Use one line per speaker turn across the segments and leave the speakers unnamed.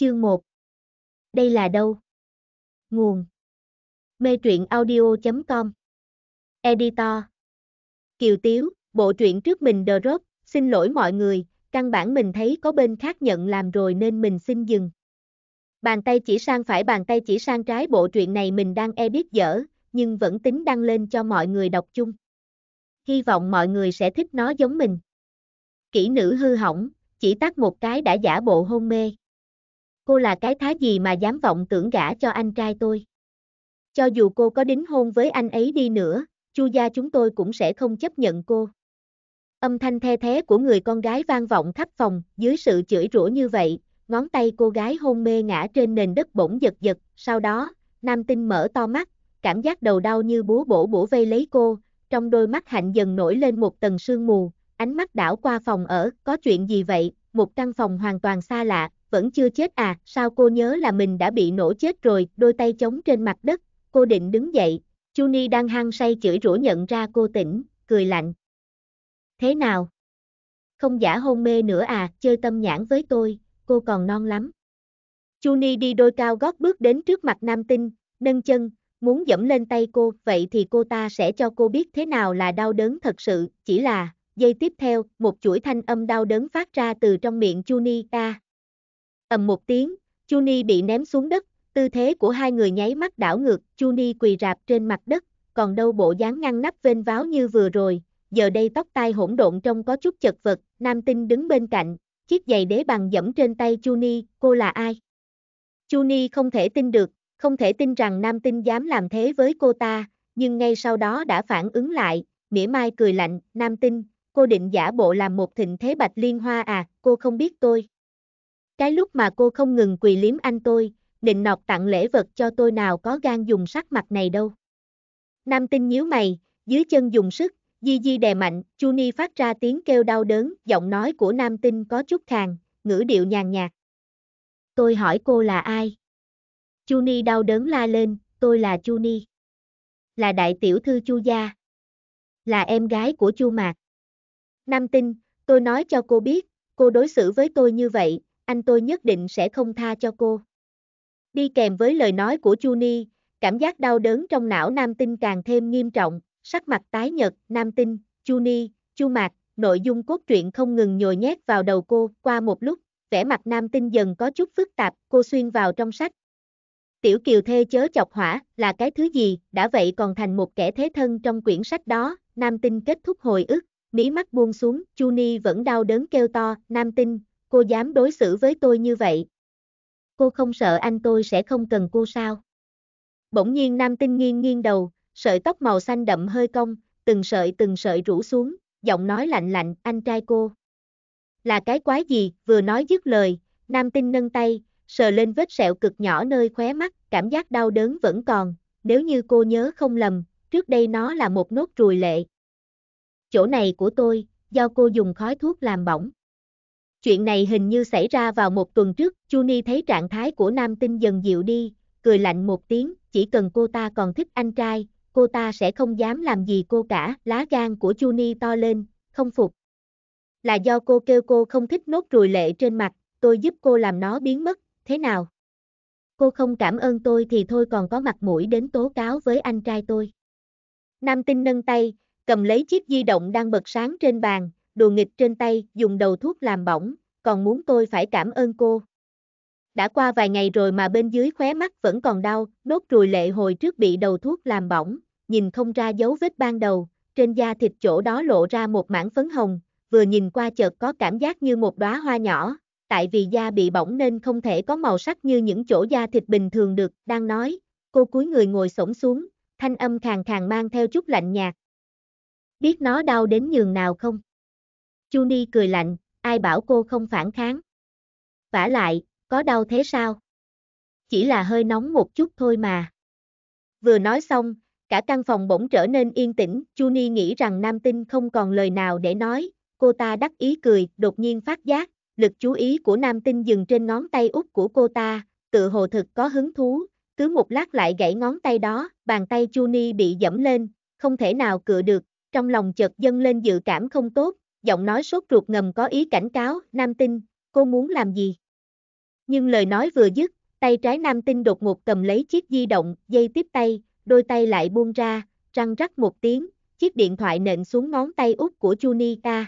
Chương 1 Đây là đâu? Nguồn Mê truyện
audio.com Editor Kiều Tiếu, bộ truyện trước mình The Rock, xin lỗi mọi người, căn bản mình thấy có bên khác nhận làm rồi nên mình xin dừng. Bàn tay chỉ sang phải bàn tay chỉ sang trái bộ truyện này mình đang edit dở, nhưng vẫn tính đăng lên cho mọi người đọc chung. Hy vọng mọi người sẽ thích nó giống mình. Kỹ nữ hư hỏng, chỉ tắt một cái đã giả bộ hôn mê cô là cái thá gì mà dám vọng tưởng gả cho anh trai tôi. Cho dù cô có đính hôn với anh ấy đi nữa, chu gia chúng tôi cũng sẽ không chấp nhận cô. Âm thanh the thế của người con gái vang vọng khắp phòng, dưới sự chửi rủa như vậy, ngón tay cô gái hôn mê ngã trên nền đất bỗng giật giật, sau đó, nam tinh mở to mắt, cảm giác đầu đau như búa bổ bổ vây lấy cô, trong đôi mắt hạnh dần nổi lên một tầng sương mù, ánh mắt đảo qua phòng ở, có chuyện gì vậy, một căn phòng hoàn toàn xa lạ, vẫn chưa chết à, sao cô nhớ là mình đã bị nổ chết rồi, đôi tay chống trên mặt đất, cô định đứng dậy, Juni đang hăng say chửi rủa nhận ra cô tỉnh, cười lạnh. Thế nào? Không giả hôn mê nữa à, chơi tâm nhãn với tôi, cô còn non lắm. Juni đi đôi cao gót bước đến trước mặt nam tinh, nâng chân, muốn dẫm lên tay cô, vậy thì cô ta sẽ cho cô biết thế nào là đau đớn thật sự, chỉ là, giây tiếp theo, một chuỗi thanh âm đau đớn phát ra từ trong miệng Juni ta ầm một tiếng, Chuni bị ném xuống đất, tư thế của hai người nháy mắt đảo ngược, Chuni quỳ rạp trên mặt đất, còn đâu bộ dáng ngăn nắp vênh váo như vừa rồi, giờ đây tóc tai hỗn độn trông có chút chật vật, nam tinh đứng bên cạnh, chiếc giày đế bằng dẫm trên tay Chuni, cô là ai? Chuni không thể tin được, không thể tin rằng nam tinh dám làm thế với cô ta, nhưng ngay sau đó đã phản ứng lại, mỉa mai cười lạnh, nam tinh, cô định giả bộ làm một thịnh thế bạch liên hoa à, cô không biết tôi. Cái lúc mà cô không ngừng quỳ liếm anh tôi, định nọt tặng lễ vật cho tôi nào có gan dùng sắc mặt này đâu. Nam tinh nhíu mày, dưới chân dùng sức, Di Di đè mạnh, Chuni phát ra tiếng kêu đau đớn, giọng nói của nam tinh có chút khàn, ngữ điệu nhàn nhạt. Tôi hỏi cô là ai? Chuni đau đớn la lên, tôi là Chuni. Là đại tiểu thư Chu gia. Là em gái của Chu Mạc. Nam tinh, tôi nói cho cô biết, cô đối xử với tôi như vậy, anh tôi nhất định sẽ không tha cho cô. Đi kèm với lời nói của Juni, cảm giác đau đớn trong não nam tinh càng thêm nghiêm trọng, sắc mặt tái nhợt, nam tinh, Juni, chu mạc, nội dung cốt truyện không ngừng nhồi nhét vào đầu cô, qua một lúc, vẻ mặt nam tinh dần có chút phức tạp, cô xuyên vào trong sách. Tiểu kiều thê chớ chọc hỏa, là cái thứ gì, đã vậy còn thành một kẻ thế thân trong quyển sách đó, nam tinh kết thúc hồi ức, mí mắt buông xuống, Juni vẫn đau đớn kêu to, nam tinh, cô dám đối xử với tôi như vậy. Cô không sợ anh tôi sẽ không cần cô sao? Bỗng nhiên nam tinh nghiêng nghiêng đầu, sợi tóc màu xanh đậm hơi cong, từng sợi từng sợi rủ xuống, giọng nói lạnh lạnh, anh trai cô. Là cái quái gì, vừa nói dứt lời, nam tinh nâng tay, sờ lên vết sẹo cực nhỏ nơi khóe mắt, cảm giác đau đớn vẫn còn, nếu như cô nhớ không lầm, trước đây nó là một nốt ruồi lệ. Chỗ này của tôi, do cô dùng khói thuốc làm bỏng. Chuyện này hình như xảy ra vào một tuần trước, Chu Ni thấy trạng thái của nam tinh dần dịu đi, cười lạnh một tiếng, chỉ cần cô ta còn thích anh trai, cô ta sẽ không dám làm gì cô cả, lá gan của Chu Ni to lên, không phục. Là do cô kêu cô không thích nốt ruồi lệ trên mặt, tôi giúp cô làm nó biến mất, thế nào? Cô không cảm ơn tôi thì thôi còn có mặt mũi đến tố cáo với anh trai tôi. Nam tinh nâng tay, cầm lấy chiếc di động đang bật sáng trên bàn, đùa nghịch trên tay, dùng đầu thuốc làm bỏng, còn muốn tôi phải cảm ơn cô. Đã qua vài ngày rồi mà bên dưới khóe mắt vẫn còn đau, nốt ruồi lệ hồi trước bị đầu thuốc làm bỏng, nhìn không ra dấu vết ban đầu, trên da thịt chỗ đó lộ ra một mảng phấn hồng, vừa nhìn qua chợt có cảm giác như một đóa hoa nhỏ, tại vì da bị bỏng nên không thể có màu sắc như những chỗ da thịt bình thường được, đang nói, cô cúi người ngồi xổm xuống, thanh âm khàn khàn mang theo chút lạnh nhạt. Biết nó đau đến nhường nào không?
Chuni cười lạnh, ai bảo cô không phản kháng. Vả lại, có đau thế
sao? Chỉ là hơi nóng một chút thôi mà. Vừa nói xong, cả căn phòng bỗng trở nên yên tĩnh, Chuni nghĩ rằng Nam Tinh không còn lời nào để nói, cô ta đắc ý cười, đột nhiên phát giác, lực chú ý của Nam Tinh dừng trên ngón tay út của cô ta, tự hồ thực có hứng thú, cứ một lát lại gãy ngón tay đó, bàn tay Chuni bị dẫm lên, không thể nào cựa được, trong lòng chợt dâng lên dự cảm không tốt, giọng nói sốt ruột ngầm có ý cảnh cáo, nam tinh, cô muốn làm gì? Nhưng lời nói vừa dứt, tay trái nam tinh đột ngột cầm lấy chiếc di động, dây tiếp tay, đôi tay lại buông ra, răng rắc một tiếng, chiếc điện thoại nện xuống ngón tay út của junita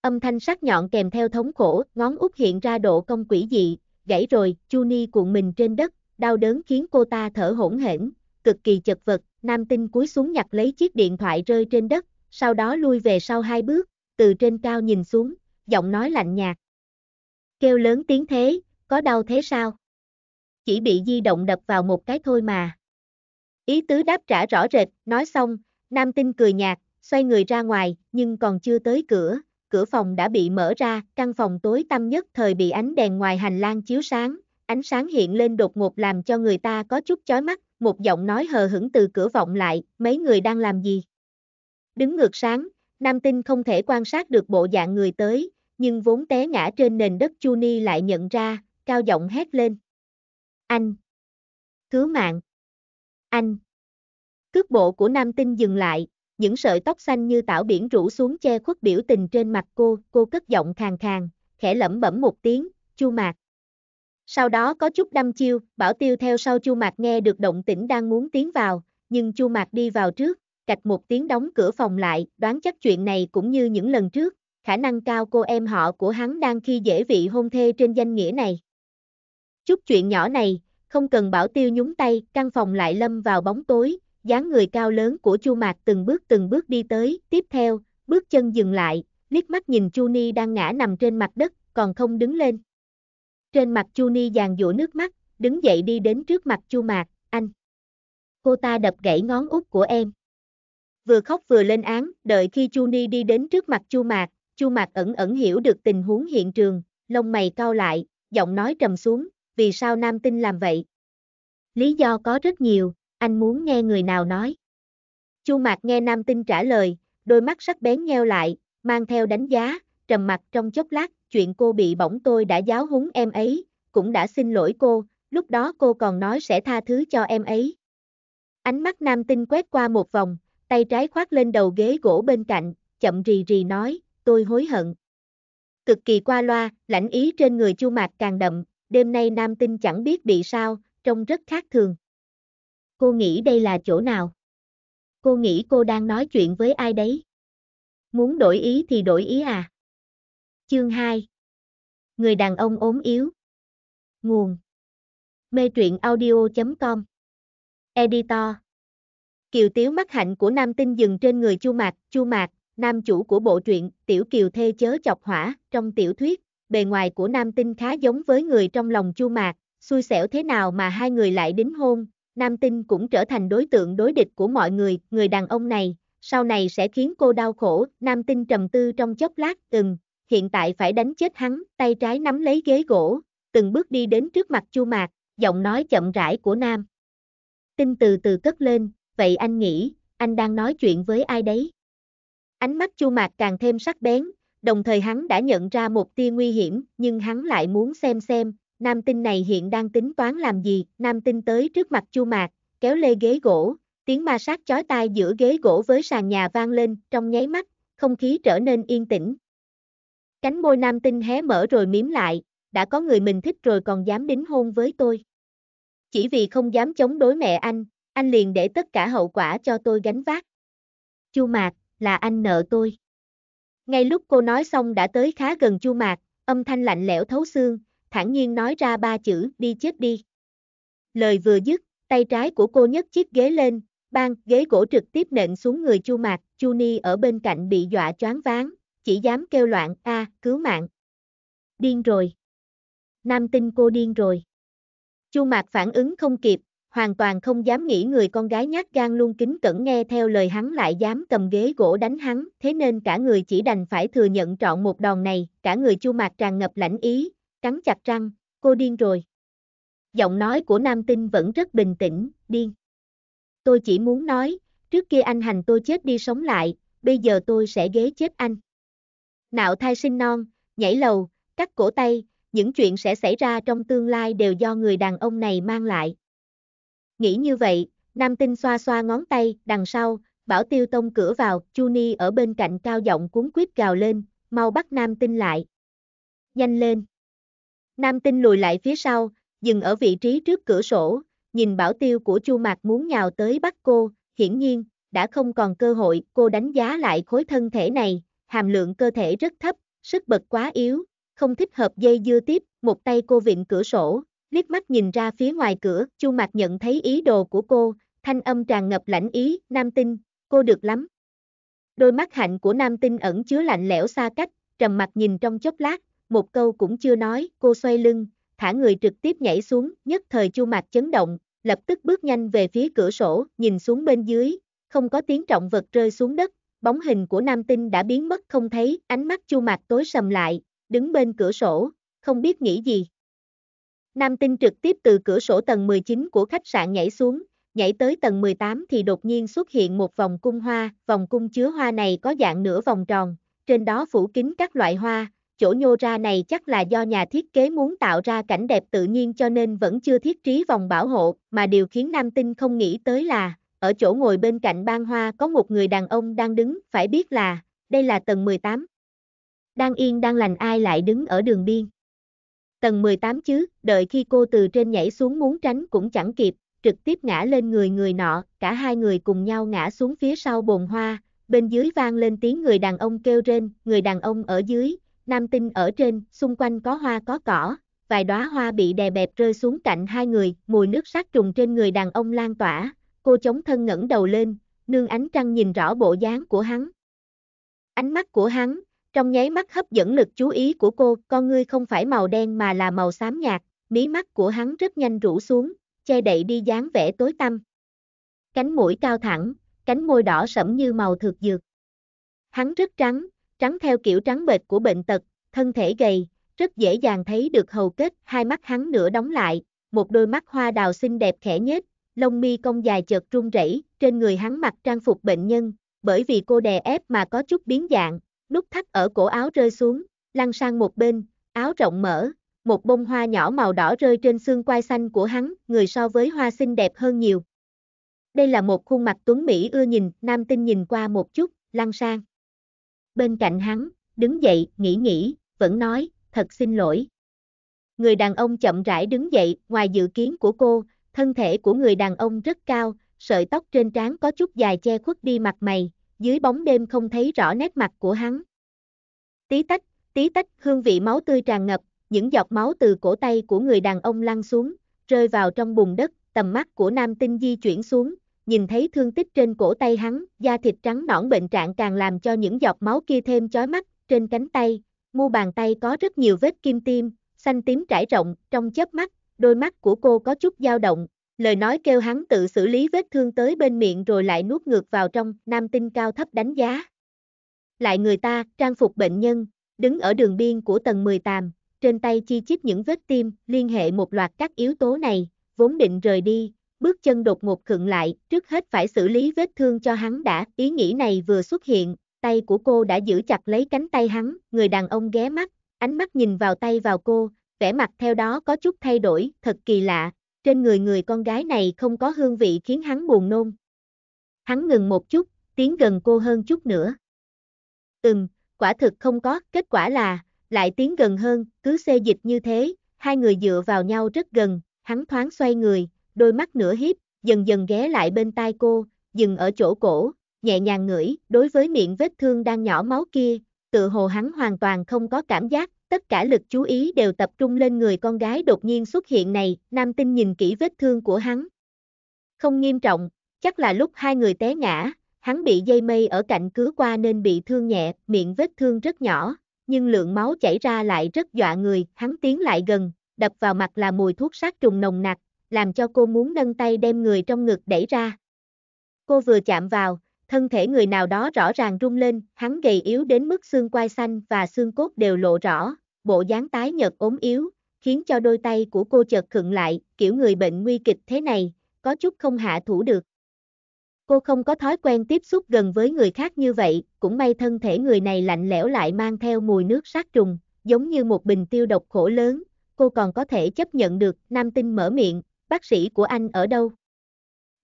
Âm thanh sắc nhọn kèm theo thống khổ, ngón út hiện ra độ công quỷ dị, gãy rồi, Juni cuộn mình trên đất, đau đớn khiến cô ta thở hỗn hển, cực kỳ chật vật, nam tinh cúi xuống nhặt lấy chiếc điện thoại rơi trên đất, sau đó lui về sau hai bước, từ trên cao nhìn xuống, giọng nói lạnh nhạt. Kêu lớn tiếng thế, có đau thế sao? Chỉ bị di động đập vào một cái thôi mà. Ý tứ đáp trả rõ rệt, nói xong, nam tinh cười nhạt, xoay người ra ngoài, nhưng còn chưa tới cửa, cửa phòng đã bị mở ra, căn phòng tối tăm nhất thời bị ánh đèn ngoài hành lang chiếu sáng, ánh sáng hiện lên đột ngột làm cho người ta có chút chói mắt, một giọng nói hờ hững từ cửa vọng lại, mấy người đang làm gì? Đứng ngược sáng, Nam tinh không thể quan sát được bộ dạng người tới, nhưng vốn té ngã trên nền đất Chu Ni lại nhận ra, cao giọng
hét lên. Anh! Cứu mạng! Anh!
Cước bộ của nam tinh dừng lại, những sợi tóc xanh như tảo biển rủ xuống che khuất biểu tình trên mặt cô, cô cất giọng khàn khàn, khẽ lẩm bẩm một tiếng, chu mạc. Sau đó có chút đâm chiêu, bảo tiêu theo sau chu mạc nghe được động tĩnh đang muốn tiến vào, nhưng chu mạc đi vào trước, cạch một tiếng đóng cửa phòng lại, đoán chắc chuyện này cũng như những lần trước, khả năng cao cô em họ của hắn đang khi dễ vị hôn thê trên danh nghĩa này. Chút chuyện nhỏ này, không cần bảo tiêu nhúng tay, căn phòng lại lâm vào bóng tối, dáng người cao lớn của Chu Mạc từng bước từng bước đi tới, tiếp theo, bước chân dừng lại, liếc mắt nhìn Chu Ni đang ngã nằm trên mặt đất, còn không đứng lên. Trên mặt Chu Ni giàn dụa nước mắt, đứng dậy đi đến trước mặt Chu Mạc, anh. Cô ta đập gãy ngón út của em vừa khóc vừa lên án, đợi khi Chu Ni đi đến trước mặt Chu Mạc, Chu Mạc ẩn ẩn hiểu được tình huống hiện trường, lông mày cau lại, giọng nói trầm xuống, vì sao nam tinh làm vậy? Lý do có rất nhiều, anh muốn nghe người nào nói. Chu Mạc nghe nam tinh trả lời, đôi mắt sắc bén nheo lại, mang theo đánh giá, trầm mặt trong chốc lát, chuyện cô bị bỏng tôi đã giáo húng em ấy, cũng đã xin lỗi cô, lúc đó cô còn nói sẽ tha thứ cho em ấy. Ánh mắt nam tinh quét qua một vòng, tay trái khoác lên đầu ghế gỗ bên cạnh, chậm rì rì nói, tôi hối hận. Cực kỳ qua loa, lãnh ý trên người chu mạc càng đậm, đêm nay nam tinh chẳng biết bị sao, trông rất khác thường. Cô nghĩ đây là chỗ nào? Cô nghĩ cô đang nói chuyện với ai đấy? Muốn đổi ý thì đổi ý
à? Chương 2 Người đàn ông ốm yếu Nguồn
Mê truyện audio.com Editor Kiều Tiếu mắt hạnh của nam tinh dừng trên người Chu Mạc, Chu Mạc, nam chủ của bộ truyện Tiểu Kiều Thê Chớ Chọc Hỏa, trong tiểu thuyết, bề ngoài của nam tinh khá giống với người trong lòng Chu Mạc, xui xẻo thế nào mà hai người lại đính hôn, nam tinh cũng trở thành đối tượng đối địch của mọi người, người đàn ông này, sau này sẽ khiến cô đau khổ, nam tinh trầm tư trong chốc lát, từng, hiện tại phải đánh chết hắn, tay trái nắm lấy ghế gỗ, từng bước đi đến trước mặt Chu Mạc, giọng nói chậm rãi của nam. Tinh từ từ cất lên, vậy anh nghĩ, anh đang nói chuyện với ai đấy? Ánh mắt Chu Mạc càng thêm sắc bén, đồng thời hắn đã nhận ra một tia nguy hiểm, nhưng hắn lại muốn xem xem, nam tinh này hiện đang tính toán làm gì, nam tinh tới trước mặt Chu Mạc, kéo lê ghế gỗ, tiếng ma sát chói tai giữa ghế gỗ với sàn nhà vang lên, trong nháy mắt, không khí trở nên yên tĩnh. Cánh môi nam tinh hé mở rồi miếm lại, đã có người mình thích rồi còn dám đính hôn với tôi. Chỉ vì không dám chống đối mẹ anh, anh liền để tất cả hậu quả cho tôi gánh vác. Chu Mạc, là anh nợ tôi. Ngay lúc cô nói xong đã tới khá gần Chu Mạc, âm thanh lạnh lẽo thấu xương, thản nhiên nói ra ba chữ, đi chết đi. Lời vừa dứt, tay trái của cô nhấc chiếc ghế lên, bang, ghế gỗ trực tiếp nện xuống người Chu Mạc, Chu Ni ở bên cạnh bị dọa choáng váng, chỉ dám kêu loạn, a, cứu mạng. Điên rồi. Nam tin cô điên rồi. Chu Mạc phản ứng không kịp, hoàn toàn không dám nghĩ người con gái nhát gan luôn kính cẩn nghe theo lời hắn lại dám cầm ghế gỗ đánh hắn, thế nên cả người chỉ đành phải thừa nhận trọn một đòn này, cả người chu mạc tràn ngập lãnh ý, cắn chặt răng, cô điên rồi. Giọng nói của nam tinh vẫn rất bình tĩnh, điên. Tôi chỉ muốn nói, trước kia anh hành tôi chết đi sống lại, bây giờ tôi sẽ ghế chết anh. Nạo thai sinh non, nhảy lầu, cắt cổ tay, những chuyện sẽ xảy ra trong tương lai đều do người đàn ông này mang lại. Nghĩ như vậy, Nam Tinh xoa xoa ngón tay, đằng sau, bảo tiêu tông cửa vào, Chu Ni ở bên cạnh cao giọng cuốn quyết gào lên, mau bắt Nam Tinh lại. Nhanh lên. Nam Tinh lùi lại phía sau, dừng ở vị trí trước cửa sổ, nhìn bảo tiêu của Chu Mạc muốn nhào tới bắt cô, hiển nhiên, đã không còn cơ hội, cô đánh giá lại khối thân thể này, hàm lượng cơ thể rất thấp, sức bật quá yếu, không thích hợp dây dưa tiếp, một tay cô vịn cửa sổ, liếc mắt nhìn ra phía ngoài cửa, Chu Mạc nhận thấy ý đồ của cô, thanh âm tràn ngập lãnh ý, nam tinh, cô được lắm. Đôi mắt hạnh của nam tinh ẩn chứa lạnh lẽo xa cách, trầm mặt nhìn trong chốc lát, một câu cũng chưa nói, cô xoay lưng, thả người trực tiếp nhảy xuống, nhất thời Chu Mạc chấn động, lập tức bước nhanh về phía cửa sổ, nhìn xuống bên dưới, không có tiếng trọng vật rơi xuống đất, bóng hình của nam tinh đã biến mất không thấy, ánh mắt Chu Mạc tối sầm lại, đứng bên cửa sổ, không biết nghĩ gì. Nam tinh trực tiếp từ cửa sổ tầng 19 của khách sạn nhảy xuống, nhảy tới tầng 18 thì đột nhiên xuất hiện một vòng cung hoa, vòng cung chứa hoa này có dạng nửa vòng tròn, trên đó phủ kín các loại hoa, chỗ nhô ra này chắc là do nhà thiết kế muốn tạo ra cảnh đẹp tự nhiên cho nên vẫn chưa thiết trí vòng bảo hộ, mà điều khiến Nam Tinh không nghĩ tới là, ở chỗ ngồi bên cạnh ban hoa có một người đàn ông đang đứng, phải biết là, đây là tầng 18. Đang yên đang lành ai lại đứng ở đường biên. Tầng 18 chứ, đợi khi cô từ trên nhảy xuống muốn tránh cũng chẳng kịp, trực tiếp ngã lên người người nọ, cả hai người cùng nhau ngã xuống phía sau bồn hoa, bên dưới vang lên tiếng người đàn ông kêu rên, người đàn ông ở dưới, nam tinh ở trên, xung quanh có hoa có cỏ, vài đóa hoa bị đè bẹp rơi xuống cạnh hai người, mùi nước sát trùng trên người đàn ông lan tỏa, cô chống thân ngẩng đầu lên, nương ánh trăng nhìn rõ bộ dáng của hắn. Ánh mắt của hắn, trong nháy mắt hấp dẫn lực chú ý của cô, con ngươi không phải màu đen mà là màu xám nhạt, mí mắt của hắn rất nhanh rũ xuống, che đậy đi dáng vẻ tối tăm. Cánh mũi cao thẳng, cánh môi đỏ sẫm như màu thực dược. Hắn rất trắng, trắng theo kiểu trắng bệt của bệnh tật, thân thể gầy, rất dễ dàng thấy được hầu kết, hai mắt hắn nửa đóng lại, một đôi mắt hoa đào xinh đẹp khẽ nhếch, lông mi cong dài chợt run rẩy, trên người hắn mặc trang phục bệnh nhân, bởi vì cô đè ép mà có chút biến dạng, nút thắt ở cổ áo rơi xuống, lăn sang một bên, áo rộng mở, một bông hoa nhỏ màu đỏ rơi trên xương quai xanh của hắn, người so với hoa xinh đẹp hơn nhiều. Đây là một khuôn mặt tuấn Mỹ ưa nhìn, nam tinh nhìn qua một chút, lăn sang. Bên cạnh hắn, đứng dậy, nghĩ nghĩ, vẫn nói, thật xin lỗi. Người đàn ông chậm rãi đứng dậy, ngoài dự kiến của cô, thân thể của người đàn ông rất cao, sợi tóc trên trán có chút dài che khuất đi mặt mày, dưới bóng đêm không thấy rõ nét mặt của hắn. Tí tách, tí tách, hương vị máu tươi tràn ngập, những giọt máu từ cổ tay của người đàn ông lăn xuống, rơi vào trong bùn đất, tầm mắt của nam tinh di chuyển xuống, nhìn thấy thương tích trên cổ tay hắn, da thịt trắng nõn bệnh trạng càng làm cho những giọt máu kia thêm chói mắt, trên cánh tay, mu bàn tay có rất nhiều vết kim tim, xanh tím trải rộng, trong chớp mắt, đôi mắt của cô có chút dao động, lời nói kêu hắn tự xử lý vết thương tới bên miệng rồi lại nuốt ngược vào trong, nam tinh cao thấp đánh giá. Lại người ta, trang phục bệnh nhân, đứng ở đường biên của tầng 18, trên tay chi chít những vết tim, liên hệ một loạt các yếu tố này, vốn định rời đi, bước chân đột ngột khựng lại, trước hết phải xử lý vết thương cho hắn đã, ý nghĩ này vừa xuất hiện, tay của cô đã giữ chặt lấy cánh tay hắn, người đàn ông ghé mắt, ánh mắt nhìn vào tay vào cô, vẻ mặt theo đó có chút thay đổi, thật kỳ lạ, trên người người con gái này không có hương vị khiến hắn buồn nôn. Hắn ngừng một chút, tiến gần cô hơn chút nữa. Ừm, quả thực không có, kết quả là, lại tiến gần hơn, cứ xê dịch như thế, hai người dựa vào nhau rất gần, hắn thoáng xoay người, đôi mắt nửa hiếp, dần dần ghé lại bên tai cô, dừng ở chỗ cổ, nhẹ nhàng ngửi, đối với miệng vết thương đang nhỏ máu kia, tự hồ hắn hoàn toàn không có cảm giác, tất cả lực chú ý đều tập trung lên người con gái đột nhiên xuất hiện này, nam tinh nhìn kỹ vết thương của hắn. Không nghiêm trọng, chắc là lúc hai người té ngã, hắn bị dây mây ở cạnh cứa qua nên bị thương nhẹ, miệng vết thương rất nhỏ, nhưng lượng máu chảy ra lại rất dọa người, hắn tiến lại gần, đập vào mặt là mùi thuốc sát trùng nồng nặc, làm cho cô muốn nâng tay đem người trong ngực đẩy ra. Cô vừa chạm vào, thân thể người nào đó rõ ràng rung lên, hắn gầy yếu đến mức xương quai xanh và xương cốt đều lộ rõ, bộ dáng tái nhợt ốm yếu, khiến cho đôi tay của cô chợt khựng lại, kiểu người bệnh nguy kịch thế này, có chút không hạ thủ được. Cô không có thói quen tiếp xúc gần với người khác như vậy, cũng may thân thể người này lạnh lẽo lại mang theo mùi nước sát trùng, giống như một bình tiêu độc khổ lớn, cô còn có thể chấp nhận được, nam tinh mở miệng, bác sĩ của anh ở đâu?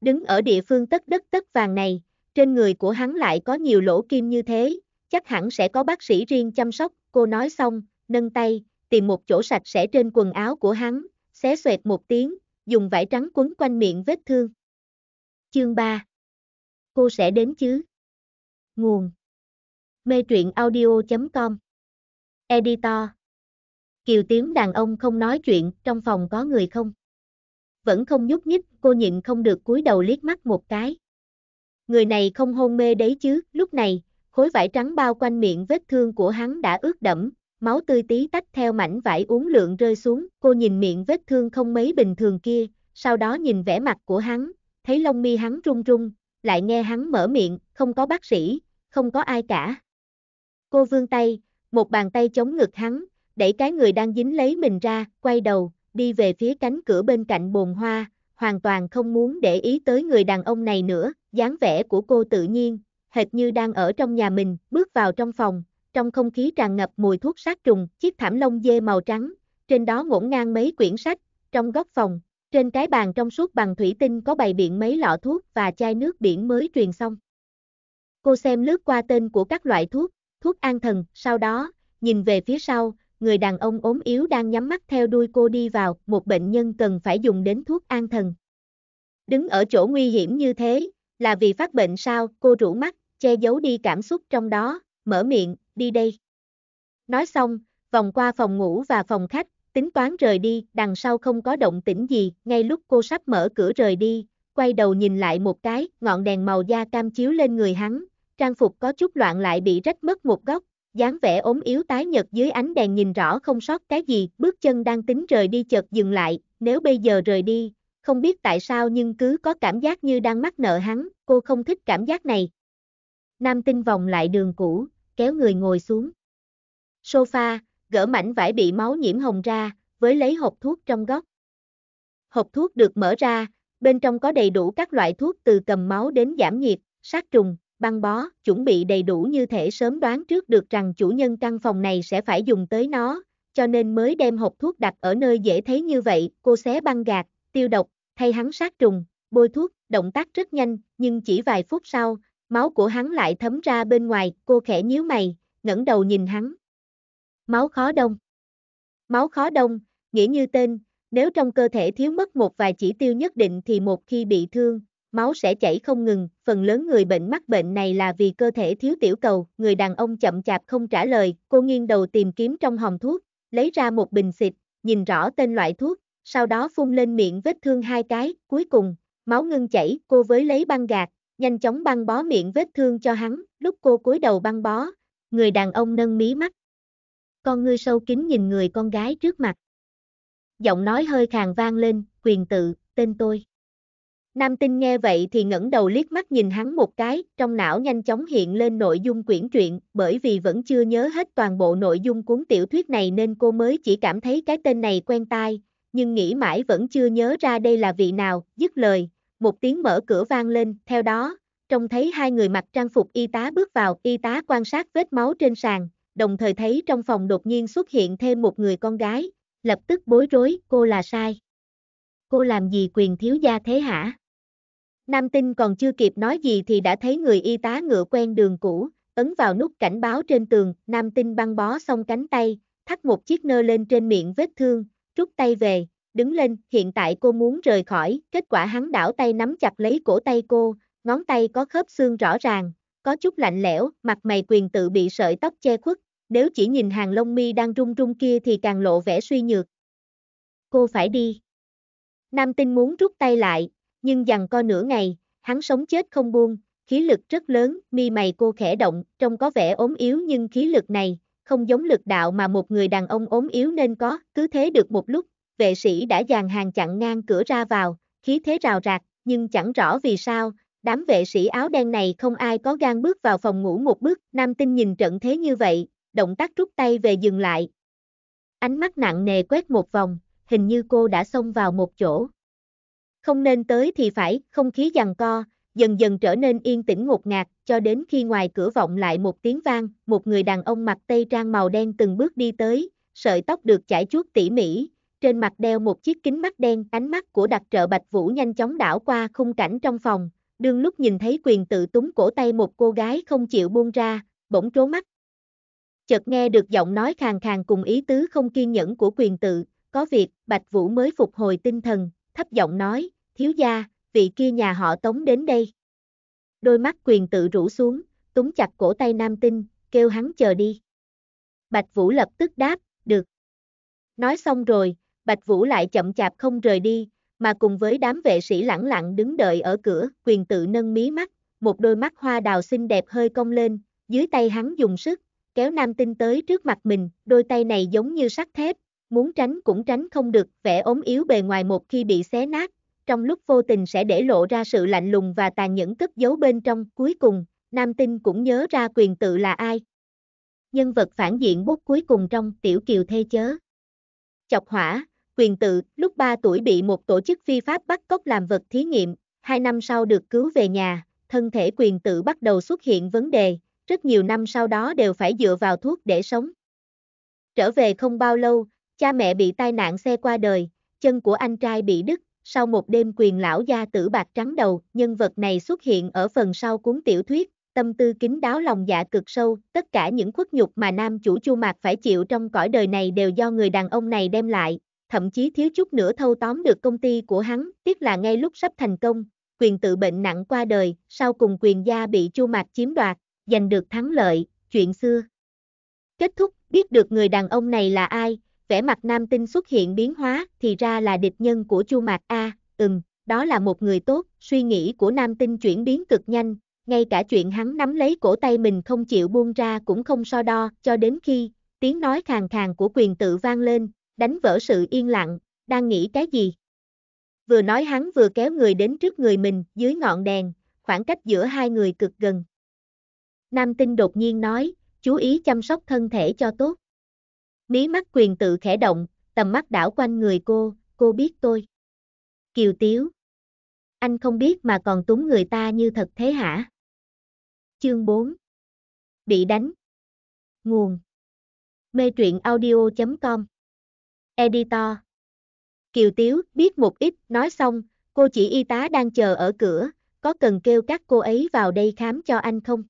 Đứng ở địa phương tất đất tất vàng này, trên người của hắn lại có nhiều lỗ kim như thế, chắc hẳn sẽ có bác sĩ riêng chăm sóc, cô nói xong, nâng tay, tìm một chỗ sạch sẽ trên quần áo của hắn, xé xoẹt một tiếng, dùng vải trắng quấn quanh miệng vết thương. Chương 3
Cô sẽ đến chứ? Nguồn Mê truyện audio.com Editor Kiều tiếng đàn ông không nói chuyện, trong phòng có người
không? Vẫn không nhúc nhích, cô nhịn không được cúi đầu liếc mắt một cái người này không hôn mê đấy chứ, lúc này, khối vải trắng bao quanh miệng vết thương của hắn đã ướt đẫm, máu tươi tí tách theo mảnh vải uống lượng rơi xuống, cô nhìn miệng vết thương không mấy bình thường kia, sau đó nhìn vẻ mặt của hắn, thấy lông mi hắn run run, lại nghe hắn mở miệng, không có bác sĩ, không có ai cả. Cô vươn tay, một bàn tay chống ngực hắn, đẩy cái người đang dính lấy mình ra, quay đầu, đi về phía cánh cửa bên cạnh bồn hoa, hoàn toàn không muốn để ý tới người đàn ông này nữa, dáng vẻ của cô tự nhiên, hệt như đang ở trong nhà mình, bước vào trong phòng, trong không khí tràn ngập mùi thuốc sát trùng, chiếc thảm lông dê màu trắng, trên đó ngổn ngang mấy quyển sách, trong góc phòng, trên cái bàn trong suốt bằng thủy tinh có bày biện mấy lọ thuốc và chai nước biển mới truyền xong. Cô xem lướt qua tên của các loại thuốc, thuốc an thần, sau đó, nhìn về phía sau, người đàn ông ốm yếu đang nhắm mắt theo đuôi cô đi vào, một bệnh nhân cần phải dùng đến thuốc an thần. Đứng ở chỗ nguy hiểm như thế, là vì phát bệnh sao, cô rủ mắt, che giấu đi cảm xúc trong đó, mở miệng, đi đây. Nói xong, vòng qua phòng ngủ và phòng khách, tính toán rời đi, đằng sau không có động tĩnh gì, ngay lúc cô sắp mở cửa rời đi, quay đầu nhìn lại một cái, ngọn đèn màu da cam chiếu lên người hắn, trang phục có chút loạn lại bị rách mất một góc, dáng vẻ ốm yếu tái nhật dưới ánh đèn nhìn rõ không sót cái gì, bước chân đang tính rời đi chợt dừng lại, nếu bây giờ rời đi, không biết tại sao nhưng cứ có cảm giác như đang mắc nợ hắn, cô không thích cảm giác này. Nam tinh vòng lại đường cũ, kéo người ngồi xuống. Sofa, gỡ mảnh vải bị máu nhiễm hồng ra, với lấy hộp thuốc trong góc. Hộp thuốc được mở ra, bên trong có đầy đủ các loại thuốc từ cầm máu đến giảm nhiệt, sát trùng, băng bó, chuẩn bị đầy đủ như thể sớm đoán trước được rằng chủ nhân căn phòng này sẽ phải dùng tới nó, cho nên mới đem hộp thuốc đặt ở nơi dễ thấy như vậy, cô xé băng gạt, tiêu độc, thay hắn sát trùng, bôi thuốc, động tác rất nhanh, nhưng chỉ vài phút sau, máu của hắn lại thấm ra bên ngoài, cô khẽ nhíu mày, ngẩng đầu nhìn hắn. Máu khó đông. Máu khó đông, nghĩa như tên, nếu trong cơ thể thiếu mất một vài chỉ tiêu nhất định thì một khi bị thương, máu sẽ chảy không ngừng, phần lớn người bệnh mắc bệnh này là vì cơ thể thiếu tiểu cầu, người đàn ông chậm chạp không trả lời, cô nghiêng đầu tìm kiếm trong hòm thuốc, lấy ra một bình xịt, nhìn rõ tên loại thuốc, sau đó phun lên miệng vết thương hai cái, cuối cùng, máu ngưng chảy, cô với lấy băng gạc, nhanh chóng băng bó miệng vết thương cho hắn, lúc cô cúi đầu băng bó, người đàn ông nâng mí mắt. Con ngươi sâu kín nhìn người con gái trước mặt. Giọng nói hơi khàn vang lên, quyền tự, tên tôi. Nam tinh nghe vậy thì ngẩng đầu liếc mắt nhìn hắn một cái, trong não nhanh chóng hiện lên nội dung quyển truyện, bởi vì vẫn chưa nhớ hết toàn bộ nội dung cuốn tiểu thuyết này nên cô mới chỉ cảm thấy cái tên này quen tai, nhưng nghĩ mãi vẫn chưa nhớ ra đây là vị nào, dứt lời, một tiếng mở cửa vang lên, theo đó, trông thấy hai người mặc trang phục y tá bước vào, y tá quan sát vết máu trên sàn, đồng thời thấy trong phòng đột nhiên xuất hiện thêm một người con gái, lập tức bối rối, cô là sai. Cô làm gì quyền thiếu gia thế hả? Nam tinh còn chưa kịp nói gì thì đã thấy người y tá ngựa quen đường cũ, ấn vào nút cảnh báo trên tường, nam tinh băng bó xong cánh tay, thắt một chiếc nơ lên trên miệng vết thương, rút tay về, đứng lên, hiện tại cô muốn rời khỏi, kết quả hắn đảo tay nắm chặt lấy cổ tay cô, ngón tay có khớp xương rõ ràng, có chút lạnh lẽo, mặt mày quyền tự bị sợi tóc che khuất, nếu chỉ nhìn hàng lông mi đang rung rung kia thì càng lộ vẻ suy nhược. Cô phải đi. Nam tinh muốn rút tay lại, nhưng dằn co nửa ngày, hắn sống chết không buông, khí lực rất lớn, mi mày cô khẽ động, trông có vẻ ốm yếu nhưng khí lực này, không giống lực đạo mà một người đàn ông ốm yếu nên có, cứ thế được một lúc, vệ sĩ đã dàn hàng chặn ngang cửa ra vào, khí thế rào rạc, nhưng chẳng rõ vì sao, đám vệ sĩ áo đen này không ai có gan bước vào phòng ngủ một bước, nam tinh nhìn trận thế như vậy, động tác rút tay về dừng lại. Ánh mắt nặng nề quét một vòng, hình như cô đã xông vào một chỗ. Không nên tới thì phải, không khí giằng co, dần dần trở nên yên tĩnh ngột ngạt, cho đến khi ngoài cửa vọng lại một tiếng vang, một người đàn ông mặc tây trang màu đen từng bước đi tới, sợi tóc được chải chuốt tỉ mỉ, trên mặt đeo một chiếc kính mắt đen, ánh mắt của đặc trợ Bạch Vũ nhanh chóng đảo qua khung cảnh trong phòng, đương lúc nhìn thấy quyền tự túng cổ tay một cô gái không chịu buông ra, bỗng trố mắt. Chợt nghe được giọng nói khàn khàn cùng ý tứ không kiên nhẫn của quyền tự, có việc, Bạch Vũ mới phục hồi tinh thần, thấp giọng nói, thiếu gia, vị kia nhà họ tống đến đây. Đôi mắt quyền tự rũ xuống, túng chặt cổ tay nam tinh, kêu hắn chờ đi. Bạch Vũ lập tức đáp, được. Nói xong rồi, Bạch Vũ lại chậm chạp không rời đi, mà cùng với đám vệ sĩ lẳng lặng đứng đợi ở cửa, quyền tự nâng mí mắt, một đôi mắt hoa đào xinh đẹp hơi cong lên, dưới tay hắn dùng sức, kéo nam tinh tới trước mặt mình, đôi tay này giống như sắt thép, muốn tránh cũng tránh không được, vẻ ốm yếu bề ngoài một khi bị xé nát, trong lúc vô tình sẽ để lộ ra sự lạnh lùng và tàn nhẫn cất giấu bên trong. Cuối cùng, Nam Tinh cũng nhớ ra quyền tự là ai. Nhân vật phản diện bút cuối cùng trong Tiểu Kiều Thê Chớ. Chọc hỏa, quyền tự, lúc 3 tuổi bị một tổ chức phi pháp bắt cóc làm vật thí nghiệm, 2 năm sau được cứu về nhà, thân thể quyền tự bắt đầu xuất hiện vấn đề, rất nhiều năm sau đó đều phải dựa vào thuốc để sống. Trở về không bao lâu, cha mẹ bị tai nạn xe qua đời, chân của anh trai bị đứt, sau một đêm quyền lão gia tử bạc trắng đầu, nhân vật này xuất hiện ở phần sau cuốn tiểu thuyết, tâm tư kín đáo lòng dạ cực sâu, tất cả những khuất nhục mà nam chủ chu mạc phải chịu trong cõi đời này đều do người đàn ông này đem lại, thậm chí thiếu chút nữa thâu tóm được công ty của hắn, tiếc là ngay lúc sắp thành công, quyền tự bệnh nặng qua đời, sau cùng quyền gia bị chu mạc chiếm đoạt, giành được thắng lợi, chuyện xưa. Kết thúc, biết được người đàn ông này là ai, vẻ mặt nam tinh xuất hiện biến hóa, thì ra là địch nhân của Chu Mạc A, ừm, đó là một người tốt, suy nghĩ của nam tinh chuyển biến cực nhanh, ngay cả chuyện hắn nắm lấy cổ tay mình không chịu buông ra cũng không so đo, cho đến khi, tiếng nói khàn khàn của quyền tự vang lên, đánh vỡ sự yên lặng, đang nghĩ cái gì? Vừa nói hắn vừa kéo người đến trước người mình, dưới ngọn đèn, khoảng cách giữa hai người cực gần. Nam tinh đột nhiên nói, chú ý chăm sóc thân thể cho tốt. Mí mắt quyền tự khẽ động, tầm mắt đảo quanh người cô, cô biết tôi. Kiều Tiếu. Anh không biết mà còn túng người ta như thật thế hả?
Chương 4. Bị đánh. Nguồn.
Mê truyện audio.com Editor. Kiều Tiếu biết một ít, nói xong, cô chỉ y tá đang chờ ở cửa, có cần kêu các cô ấy vào đây khám cho anh không?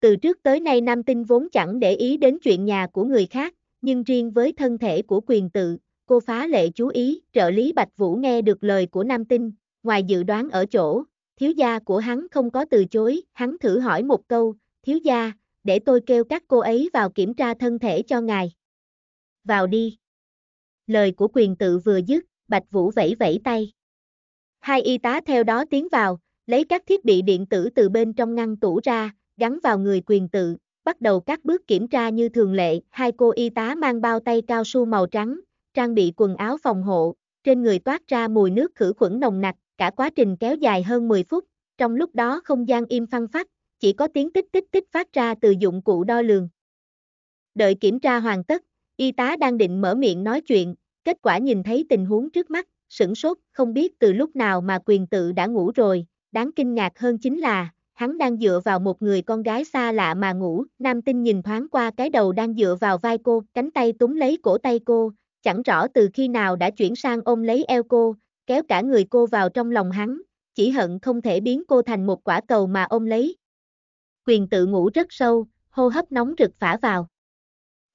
Từ trước tới nay Nam Tinh vốn chẳng để ý đến chuyện nhà của người khác, nhưng riêng với thân thể của quyền tự, cô phá lệ chú ý, trợ lý Bạch Vũ nghe được lời của Nam Tinh, ngoài dự đoán ở chỗ, thiếu gia của hắn không có từ chối, hắn thử hỏi một câu, thiếu gia, để tôi kêu các cô ấy vào kiểm tra thân thể cho ngài. Vào đi. Lời của quyền tự vừa dứt, Bạch Vũ vẫy vẫy tay. Hai y tá theo đó tiến vào, lấy các thiết bị điện tử từ bên trong ngăn tủ ra, gắn vào người quyền tự, bắt đầu các bước kiểm tra như thường lệ, hai cô y tá mang bao tay cao su màu trắng, trang bị quần áo phòng hộ, trên người toát ra mùi nước khử khuẩn nồng nặc, cả quá trình kéo dài hơn 10 phút, trong lúc đó không gian im phăng phát, chỉ có tiếng tích tích tích phát ra từ dụng cụ đo lường. Đợi kiểm tra hoàn tất, y tá đang định mở miệng nói chuyện, kết quả nhìn thấy tình huống trước mắt, sửng sốt, không biết từ lúc nào mà quyền tự đã ngủ rồi, đáng kinh ngạc hơn chính là, hắn đang dựa vào một người con gái xa lạ mà ngủ, nam tinh nhìn thoáng qua cái đầu đang dựa vào vai cô, cánh tay túm lấy cổ tay cô, chẳng rõ từ khi nào đã chuyển sang ôm lấy eo cô, kéo cả người cô vào trong lòng hắn, chỉ hận không thể biến cô thành một quả cầu mà ôm lấy. Quyền tự ngủ rất sâu, hô hấp nóng rực phả vào.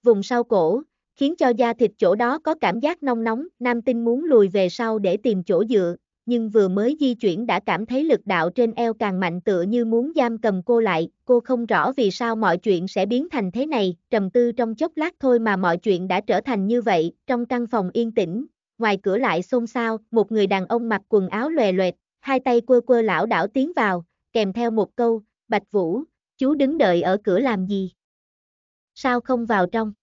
Vùng sau cổ, khiến cho da thịt chỗ đó có cảm giác nóng nóng, nam tinh muốn lùi về sau để tìm chỗ dựa, nhưng vừa mới di chuyển đã cảm thấy lực đạo trên eo càng mạnh tựa như muốn giam cầm cô lại, cô không rõ vì sao mọi chuyện sẽ biến thành thế này, trầm tư trong chốc lát thôi mà mọi chuyện đã trở thành như vậy, trong căn phòng yên tĩnh, ngoài cửa lại xôn xao, một người đàn ông mặc quần áo lòe loẹt, hai tay quơ quơ lão đảo tiến vào, kèm theo một câu, Bạch Vũ, chú đứng đợi ở cửa làm gì? Sao không vào trong?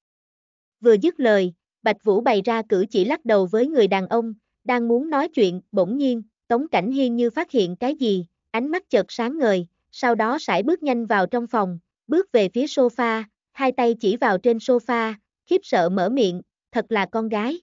Vừa dứt lời, Bạch Vũ bày ra cử chỉ lắc đầu với người đàn ông, đang muốn nói chuyện, bỗng nhiên, Tống Cảnh Hiên như phát hiện cái gì, ánh mắt chợt sáng ngời, sau đó sải bước nhanh vào trong phòng, bước về phía sofa, hai tay chỉ vào trên sofa, khiếp sợ mở miệng, thật là con gái.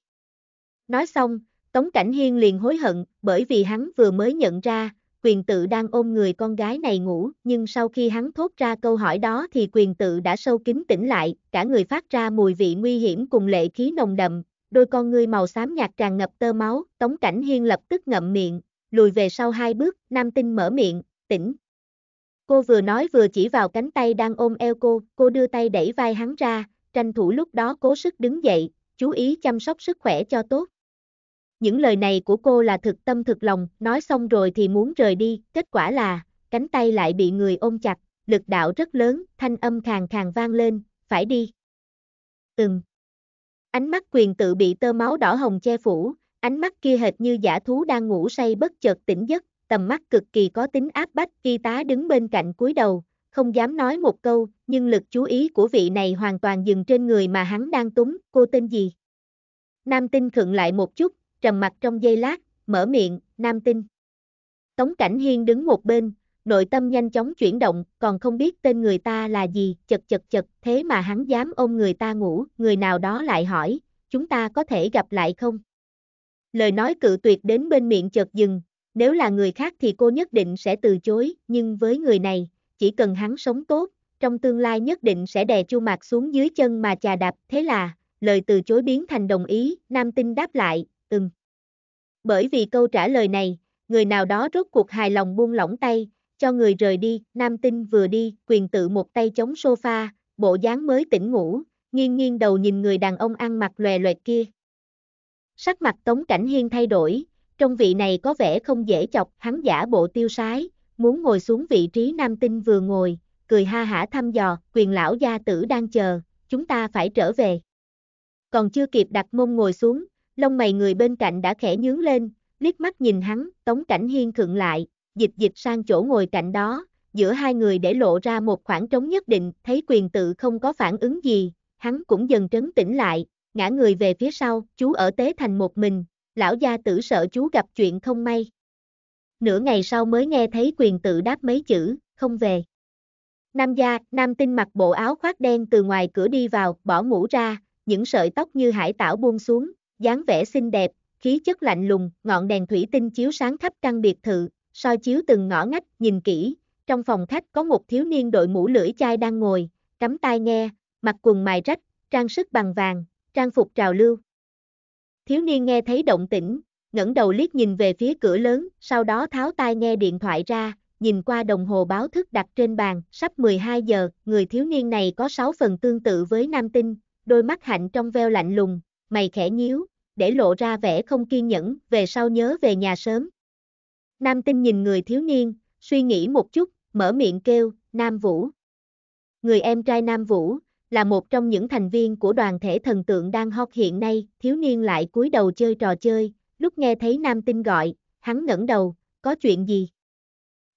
Nói xong, Tống Cảnh Hiên liền hối hận, bởi vì hắn vừa mới nhận ra, quyền tự đang ôm người con gái này ngủ, nhưng sau khi hắn thốt ra câu hỏi đó thì quyền tự đã sâu kín tỉnh lại, cả người phát ra mùi vị nguy hiểm cùng lệ khí nồng đậm, đôi con ngươi màu xám nhạt tràn ngập tơ máu, Tống Cảnh Hiên lập tức ngậm miệng, lùi về sau hai bước, nam tinh mở miệng, tỉnh. Cô vừa nói vừa chỉ vào cánh tay đang ôm eo cô, cô đưa tay đẩy vai hắn ra, tranh thủ lúc đó cố sức đứng dậy, chú ý chăm sóc sức khỏe cho tốt. Những lời này của cô là thực tâm thực lòng, nói xong rồi thì muốn rời đi, kết quả là, cánh tay lại bị người ôm chặt, lực đạo rất lớn, thanh âm khàn khàn vang lên, phải đi. Ừm. Ánh mắt quyền tự bị tơ máu đỏ hồng che phủ, ánh mắt kia hệt như giả thú đang ngủ say bất chợt tỉnh giấc, tầm mắt cực kỳ có tính áp bách y tá đứng bên cạnh cúi đầu, không dám nói một câu, nhưng lực chú ý của vị này hoàn toàn dừng trên người mà hắn đang túng, cô tên gì? Nam tinh khựng lại một chút, trầm mặt trong giây lát, mở miệng, Nam tinh. Tống Cảnh Hiên đứng một bên, nội tâm nhanh chóng chuyển động, còn không biết tên người ta là gì, chật chật chật, thế mà hắn dám ôm người ta ngủ, người nào đó lại hỏi, chúng ta có thể gặp lại không? Lời nói cự tuyệt đến bên miệng chợt dừng, nếu là người khác thì cô nhất định sẽ từ chối, nhưng với người này, chỉ cần hắn sống tốt, trong tương lai nhất định sẽ đè chu mạc xuống dưới chân mà chà đạp, thế là, lời từ chối biến thành đồng ý, nam tinh đáp lại, ừm. Bởi vì câu trả lời này, người nào đó rốt cuộc hài lòng buông lỏng tay, cho người rời đi, nam tinh vừa đi, quyền tự một tay chống sofa, bộ dáng mới tỉnh ngủ, nghiêng nghiêng đầu nhìn người đàn ông ăn mặc lòe loẹt kia. Sắc mặt Tống Cảnh Hiên thay đổi, trong vị này có vẻ không dễ chọc, hắn giả bộ tiêu sái, muốn ngồi xuống vị trí nam tinh vừa ngồi, cười ha hả thăm dò, quyền lão gia tử đang chờ, chúng ta phải trở về. Còn chưa kịp đặt mông ngồi xuống, lông mày người bên cạnh đã khẽ nhướng lên, liếc mắt nhìn hắn, Tống Cảnh Hiên khựng lại, dịch dịch sang chỗ ngồi cạnh đó, giữa hai người để lộ ra một khoảng trống nhất định, thấy quyền tự không có phản ứng gì, hắn cũng dần trấn tĩnh lại, ngã người về phía sau, chú ở tế thành một mình, lão gia tử sợ chú gặp chuyện không may. Nửa ngày sau mới nghe thấy quyền tự đáp mấy chữ, không về. Nam gia, nam tinh mặc bộ áo khoác đen từ ngoài cửa đi vào, bỏ mũ ra, những sợi tóc như hải tảo buông xuống, dáng vẻ xinh đẹp, khí chất lạnh lùng, ngọn đèn thủy tinh chiếu sáng khắp căn biệt thự, soi chiếu từng ngõ ngách, nhìn kỹ, trong phòng khách có một thiếu niên đội mũ lưỡi chai đang ngồi, cắm tai nghe, mặc quần mài rách, trang sức bằng vàng, trang phục trào lưu. Thiếu niên nghe thấy động tĩnh, ngẩng đầu liếc nhìn về phía cửa lớn, sau đó tháo tai nghe điện thoại ra, nhìn qua đồng hồ báo thức đặt trên bàn, sắp 12 giờ, người thiếu niên này có 6 phần tương tự với nam tinh, đôi mắt hạnh trong veo lạnh lùng, mày khẽ nhíu, để lộ ra vẻ không kiên nhẫn, về sau nhớ về nhà sớm, Nam tinh nhìn người thiếu niên, suy nghĩ một chút, mở miệng kêu, Nam Vũ. Người em trai Nam Vũ, là một trong những thành viên của đoàn thể thần tượng đang hot hiện nay, thiếu niên lại cúi đầu chơi trò chơi, lúc nghe thấy Nam tinh gọi, hắn ngẩng đầu, có chuyện gì?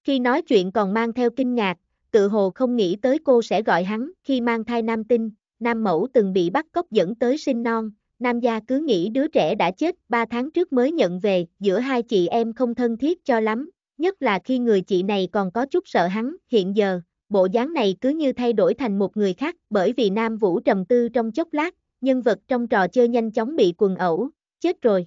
Khi nói chuyện còn mang theo kinh ngạc, tự hồ không nghĩ tới cô sẽ gọi hắn, khi mang thai Nam tinh, Nam mẫu từng bị bắt cóc dẫn tới sinh non, Nam gia cứ nghĩ đứa trẻ đã chết 3 tháng trước mới nhận về, giữa hai chị em không thân thiết cho lắm, nhất là khi người chị này còn có chút sợ hắn, hiện giờ, bộ dáng này cứ như thay đổi thành một người khác, bởi vì Nam Vũ trầm tư trong chốc lát, nhân vật trong trò chơi nhanh chóng bị quần ẩu, chết rồi.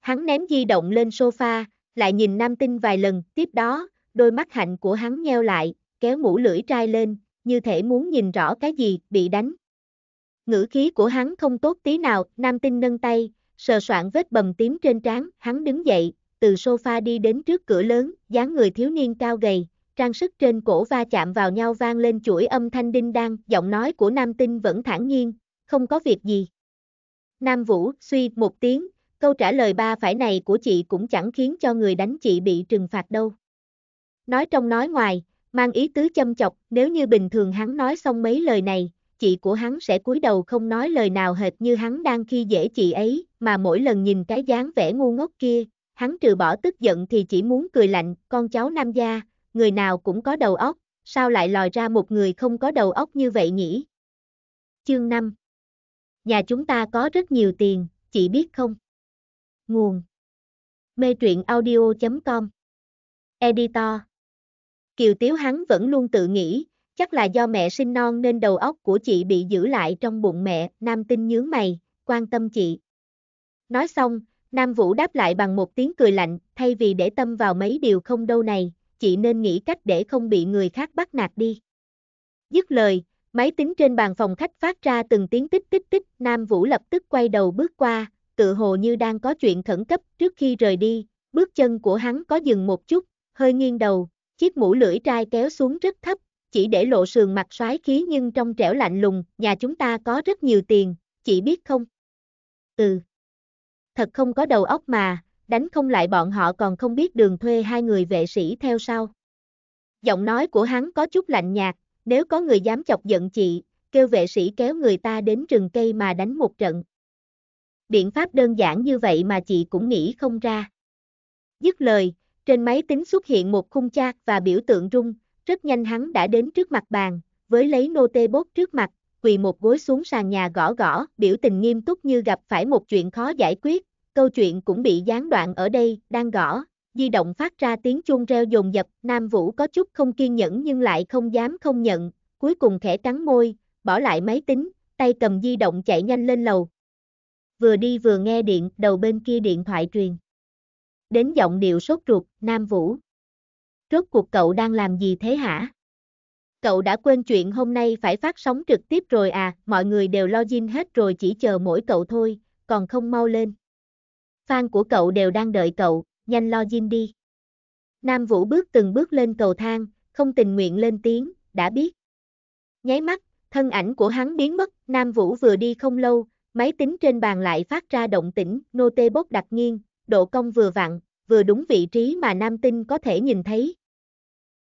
Hắn ném di động lên sofa, lại nhìn Nam Tinh vài lần, tiếp đó, đôi mắt hạnh của hắn nheo lại, kéo mũ lưỡi trai lên, như thể muốn nhìn rõ cái gì, bị đánh. Ngữ khí của hắn không tốt tí nào, nam tinh nâng tay, sờ soạn vết bầm tím trên trán, hắn đứng dậy, từ sofa đi đến trước cửa lớn, dáng người thiếu niên cao gầy, trang sức trên cổ va chạm vào nhau vang lên chuỗi âm thanh đinh đang, giọng nói của nam tinh vẫn thản nhiên, không có việc gì. Nam Vũ, suy, một tiếng, câu trả lời ba phải này của chị cũng chẳng khiến cho người đánh chị bị trừng phạt đâu. Nói trong nói ngoài, mang ý tứ châm chọc, nếu như bình thường hắn nói xong mấy lời này, chị của hắn sẽ cúi đầu không nói lời nào hệt như hắn đang khi dễ chị ấy, mà mỗi lần nhìn cái dáng vẻ ngu ngốc kia, hắn trừ bỏ tức giận thì chỉ muốn cười lạnh, con cháu nam gia, người nào cũng có đầu óc, sao lại lòi ra một người không có đầu óc như vậy nhỉ? Chương 5
Nhà chúng ta có rất nhiều tiền, chị biết không? Nguồn
Mê truyện audio.com Editor Kiều Tiếu hắn vẫn luôn tự nghĩ, chắc là do mẹ sinh non nên đầu óc của chị bị giữ lại trong bụng mẹ, nam tinh nhướng mày, quan tâm chị. Nói xong, nam vũ đáp lại bằng một tiếng cười lạnh, thay vì để tâm vào mấy điều không đâu này, chị nên nghĩ cách để không bị người khác bắt nạt đi. Dứt lời, máy tính trên bàn phòng khách phát ra từng tiếng tích tích tích, nam vũ lập tức quay đầu bước qua, tự hồ như đang có chuyện khẩn cấp trước khi rời đi, bước chân của hắn có dừng một chút, hơi nghiêng đầu, chiếc mũ lưỡi trai kéo xuống rất thấp, chỉ để lộ sườn mặt soái khí nhưng trong trẻo lạnh lùng, nhà chúng ta có rất nhiều tiền, chị biết không? Ừ. Thật không có đầu óc mà, đánh không lại bọn họ còn không biết đường thuê hai người vệ sĩ theo sau. Giọng nói của hắn có chút lạnh nhạt, nếu có người dám chọc giận chị, kêu vệ sĩ kéo người ta đến rừng cây mà đánh một trận. Biện pháp đơn giản như vậy mà chị cũng nghĩ không ra. Dứt lời, trên máy tính xuất hiện một khung chat và biểu tượng rung, rất nhanh hắn đã đến trước mặt bàn, với lấy nô tê bốt trước mặt, quỳ một gối xuống sàn nhà gõ gõ, biểu tình nghiêm túc như gặp phải một chuyện khó giải quyết, câu chuyện cũng bị gián đoạn ở đây, đang gõ, di động phát ra tiếng chuông reo dồn dập, Nam Vũ có chút không kiên nhẫn nhưng lại không dám không nhận, cuối cùng khẽ cắn môi, bỏ lại máy tính, tay cầm di động chạy nhanh lên lầu. Vừa đi vừa nghe điện, đầu bên kia điện thoại truyền. Đến giọng điệu sốt ruột, Nam Vũ rốt cuộc cậu đang làm gì thế hả? Cậu đã quên chuyện hôm nay phải phát sóng trực tiếp rồi à, mọi người đều lo login hết rồi chỉ chờ mỗi cậu thôi, còn không mau lên. Fan của cậu đều đang đợi cậu, nhanh lo login đi. Nam Vũ bước từng bước lên cầu thang, không tình nguyện lên tiếng, đã biết. Nháy mắt, thân ảnh của hắn biến mất, Nam Vũ vừa đi không lâu, máy tính trên bàn lại phát ra động tĩnh, nô tê bốc đặc nghiêng, độ cong vừa vặn, vừa đúng vị trí mà Nam Tinh có thể nhìn thấy,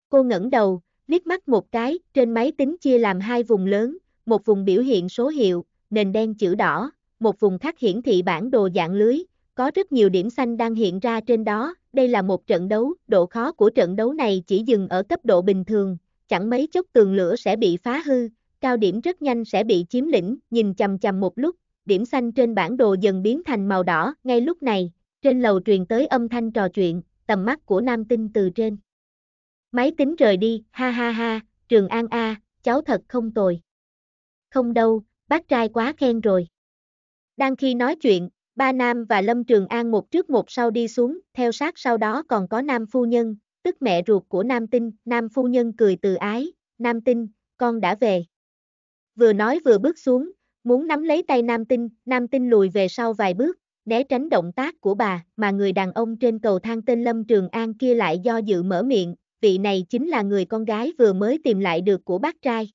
Cô ngẩng đầu, liếc mắt một cái, trên máy tính chia làm hai vùng lớn, một vùng biểu hiện số hiệu, nền đen chữ đỏ, một vùng khác hiển thị bản đồ dạng lưới, có rất nhiều điểm xanh đang hiện ra trên đó, đây là một trận đấu, độ khó của trận đấu này chỉ dừng ở cấp độ bình thường, chẳng mấy chốc tường lửa sẽ bị phá hư, cao điểm rất nhanh sẽ bị chiếm lĩnh, nhìn chầm chầm một lúc, điểm xanh trên bản đồ dần biến thành màu đỏ, ngay lúc này, trên lầu truyền tới âm thanh trò chuyện, tầm mắt của nam tinh từ trên. Máy tính rời đi, ha ha ha, Trường An A, cháu thật không tồi. Không đâu, bác trai quá khen rồi. Đang khi nói chuyện, ba Nam và Lâm Trường An một trước một sau đi xuống, theo sát sau đó còn có Nam Phu Nhân, tức mẹ ruột của Nam Tinh, Nam Phu Nhân cười từ ái, Nam Tinh, con đã về. Vừa nói vừa bước xuống, muốn nắm lấy tay Nam Tinh, Nam Tinh lùi về sau vài bước, né tránh động tác của bà, mà người đàn ông trên cầu thang tên Lâm Trường An kia lại do dự mở miệng, vị này chính là người con gái vừa mới tìm lại được của bác trai.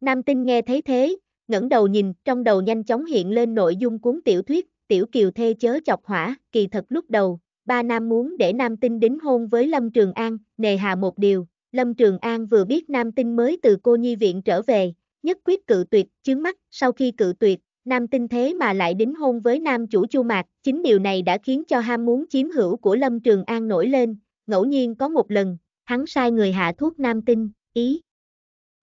Nam tinh nghe thấy thế, ngẩng đầu nhìn, trong đầu nhanh chóng hiện lên nội dung cuốn tiểu thuyết, tiểu kiều thê chớ chọc hỏa, kỳ thật lúc đầu, ba nam muốn để nam tinh đính hôn với Lâm Trường An, nề hà một điều, Lâm Trường An vừa biết nam tinh mới từ cô nhi viện trở về, nhất quyết cự tuyệt, chướng mắt, sau khi cự tuyệt, nam tinh thế mà lại đính hôn với nam chủ chu mạc, chính điều này đã khiến cho ham muốn chiếm hữu của Lâm Trường An nổi lên, ngẫu nhiên có một lần, hắn sai người hạ thuốc nam tinh, ý.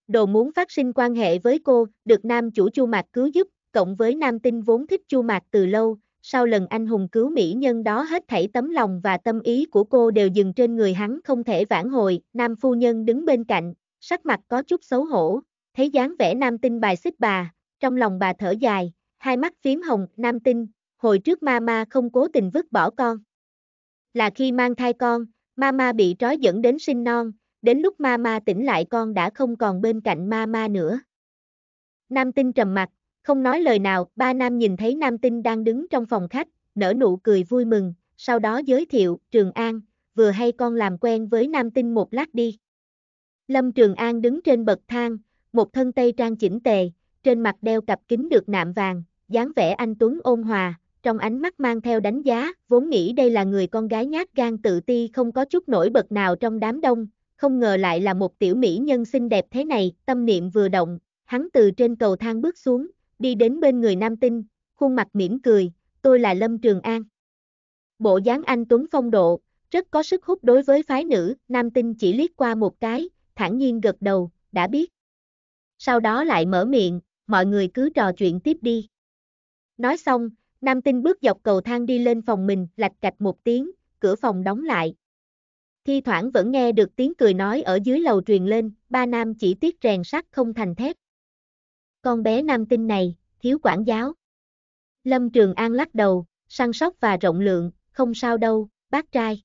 Đồ muốn phát sinh quan hệ với cô, được nam chủ Chu Mạc cứu giúp, cộng với nam tinh vốn thích Chu Mạc từ lâu, sau lần anh hùng cứu mỹ nhân đó hết thảy tấm lòng và tâm ý của cô đều dừng trên người hắn không thể vãn hồi, nam phu nhân đứng bên cạnh, sắc mặt có chút xấu hổ, thấy dáng vẻ nam tinh bài xích bà, trong lòng bà thở dài, hai mắt phím hồng, nam tinh, hồi trước ma ma không cố tình vứt bỏ con. Là khi mang thai con, Mama bị trói dẫn đến sinh non, đến lúc Mama tỉnh lại con đã không còn bên cạnh Mama nữa. Nam tinh trầm mặt, không nói lời nào, ba nam nhìn thấy nam tinh đang đứng trong phòng khách, nở nụ cười vui mừng, sau đó giới thiệu, Trường An, vừa hay con làm quen với nam tinh một lát đi. Lâm Trường An đứng trên bậc thang, một thân tây trang chỉnh tề, trên mặt đeo cặp kính được nạm vàng, dáng vẻ anh Tuấn ôn hòa, trong ánh mắt mang theo đánh giá, vốn nghĩ đây là người con gái nhát gan tự ti không có chút nổi bật nào trong đám đông, không ngờ lại là một tiểu mỹ nhân xinh đẹp thế này, tâm niệm vừa động, hắn từ trên cầu thang bước xuống, đi đến bên người nam tinh, khuôn mặt mỉm cười, tôi là Lâm Trường An. Bộ dáng anh Tuấn phong độ, rất có sức hút đối với phái nữ, nam tinh chỉ liếc qua một cái, thản nhiên gật đầu, đã biết. Sau đó lại mở miệng, mọi người cứ trò chuyện tiếp đi. Nói xong, Nam tinh bước dọc cầu thang đi lên phòng mình, lạch cạch một tiếng, cửa phòng đóng lại. Thi thoảng vẫn nghe được tiếng cười nói ở dưới lầu truyền lên, ba nam chỉ tiếc rèn sắt không thành thép. Con bé nam tinh này, thiếu quản giáo. Lâm Trường An lắc đầu, săn sóc và rộng lượng, không sao đâu, bác trai.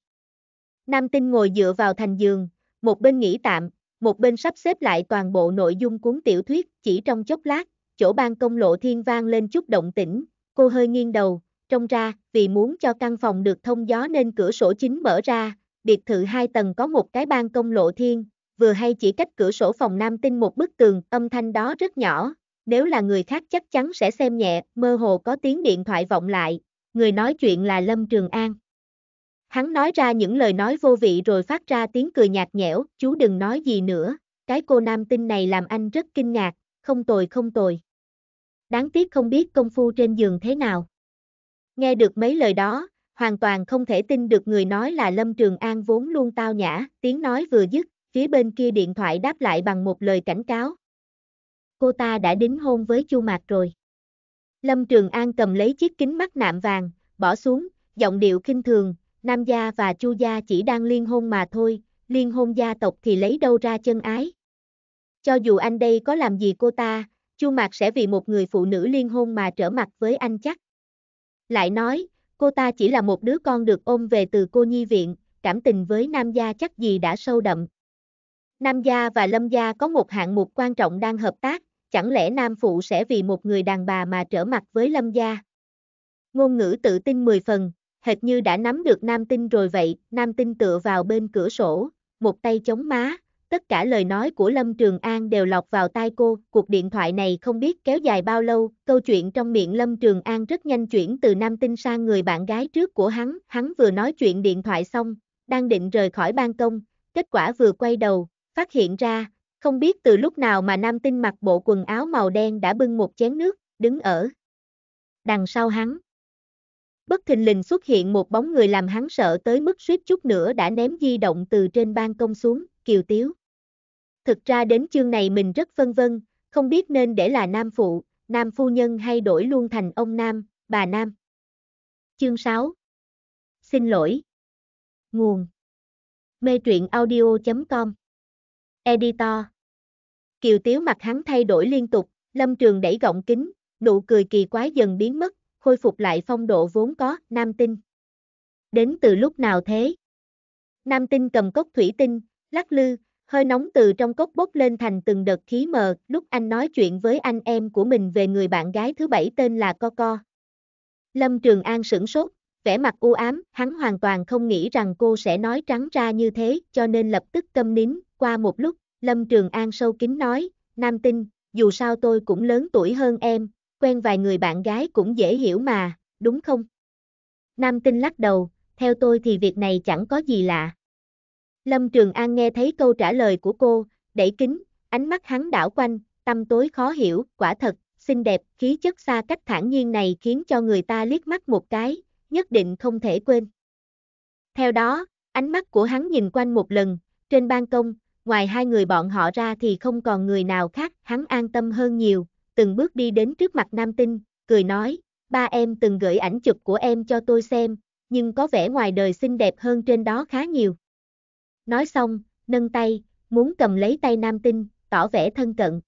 Nam tinh ngồi dựa vào thành giường, một bên nghỉ tạm, một bên sắp xếp lại toàn bộ nội dung cuốn tiểu thuyết, chỉ trong chốc lát, chỗ ban công lộ thiên vang lên chút động tĩnh, Cô hơi nghiêng đầu, trông ra, vì muốn cho căn phòng được thông gió nên cửa sổ chính mở ra, biệt thự hai tầng có một cái ban công lộ thiên, vừa hay chỉ cách cửa sổ phòng nam tinh một bức tường, âm thanh đó rất nhỏ, nếu là người khác chắc chắn sẽ xem nhẹ, mơ hồ có tiếng điện thoại vọng lại, người nói chuyện là Lâm Trường An. Hắn nói ra những lời nói vô vị rồi phát ra tiếng cười nhạt nhẽo, chú đừng nói gì nữa, cái cô nam tinh này làm anh rất kinh ngạc, không tồi không tồi đáng tiếc không biết công phu trên giường thế nào. Nghe được mấy lời đó, hoàn toàn không thể tin được người nói là Lâm Trường An vốn luôn tao nhã, tiếng nói vừa dứt, phía bên kia điện thoại đáp lại bằng một lời cảnh cáo. Cô ta đã đính hôn với Chu Mạc rồi. Lâm Trường An cầm lấy chiếc kính mắt nạm vàng, bỏ xuống, giọng điệu khinh thường, Nam gia và Chu gia chỉ đang liên hôn mà thôi, liên hôn gia tộc thì lấy đâu ra chân ái. Cho dù anh đây có làm gì cô ta, Chu Mạc sẽ vì một người phụ nữ liên hôn mà trở mặt với anh chắc. Lại nói, cô ta chỉ là một đứa con được ôm về từ cô nhi viện, cảm tình với Nam Gia chắc gì đã sâu đậm. Nam Gia và Lâm Gia có một hạng mục quan trọng đang hợp tác, chẳng lẽ Nam Phụ sẽ vì một người đàn bà mà trở mặt với Lâm Gia? Ngôn ngữ tự tin 10 phần, hệt như đã nắm được Nam Tinh rồi vậy, Nam Tinh tựa vào bên cửa sổ, một tay chống má, tất cả lời nói của Lâm Trường An đều lọc vào tai cô, cuộc điện thoại này không biết kéo dài bao lâu, câu chuyện trong miệng Lâm Trường An rất nhanh chuyển từ Nam Tinh sang người bạn gái trước của hắn, hắn vừa nói chuyện điện thoại xong, đang định rời khỏi ban công, kết quả vừa quay đầu, phát hiện ra, không biết từ lúc nào mà Nam Tinh mặc bộ quần áo màu đen đã bưng một chén nước, đứng ở đằng sau hắn. Bất thình lình xuất hiện một bóng người làm hắn sợ tới mức suýt chút nữa đã ném di động từ trên ban công xuống, Kiều Tiếu. Thực ra đến chương này mình rất phân vân, không biết nên để là nam phụ, nam phu nhân hay đổi luôn thành ông nam, bà nam. Chương 6 Xin
lỗi. Nguồn Mê truyện audio.com
Editor Kiều Tiếu mặt hắn thay đổi liên tục, lâm trường đẩy gọng kính, nụ cười kỳ quái dần biến mất, khôi phục lại phong độ vốn có, nam tinh. Đến từ lúc nào thế? Nam tinh cầm cốc thủy tinh, lắc lư, Hơi nóng từ trong cốc bốc lên thành từng đợt khí mờ, lúc anh nói chuyện với anh em của mình về người bạn gái thứ bảy tên là Coco, Lâm Trường An sửng sốt, vẻ mặt u ám, hắn hoàn toàn không nghĩ rằng cô sẽ nói trắng ra như thế, cho nên lập tức câm nín, qua một lúc, Lâm Trường An sâu kín nói, Nam Tinh, dù sao tôi cũng lớn tuổi hơn em, quen vài người bạn gái cũng dễ hiểu mà, đúng không? Nam Tinh lắc đầu, theo tôi thì việc này chẳng có gì lạ. Lâm Trường An nghe thấy câu trả lời của cô, đẩy kính, ánh mắt hắn đảo quanh, tâm tối khó hiểu, quả thật, xinh đẹp, khí chất xa cách thản nhiên này khiến cho người ta liếc mắt một cái, nhất định không thể quên. Theo đó, ánh mắt của hắn nhìn quanh một lần, trên ban công, ngoài hai người bọn họ ra thì không còn người nào khác, hắn an tâm hơn nhiều, từng bước đi đến trước mặt nam tinh, cười nói, ba em từng gửi ảnh chụp của em cho tôi xem, nhưng có vẻ ngoài đời xinh đẹp hơn trên đó khá nhiều nói xong, nâng tay, muốn cầm lấy tay nam tinh, tỏ vẻ thân cận.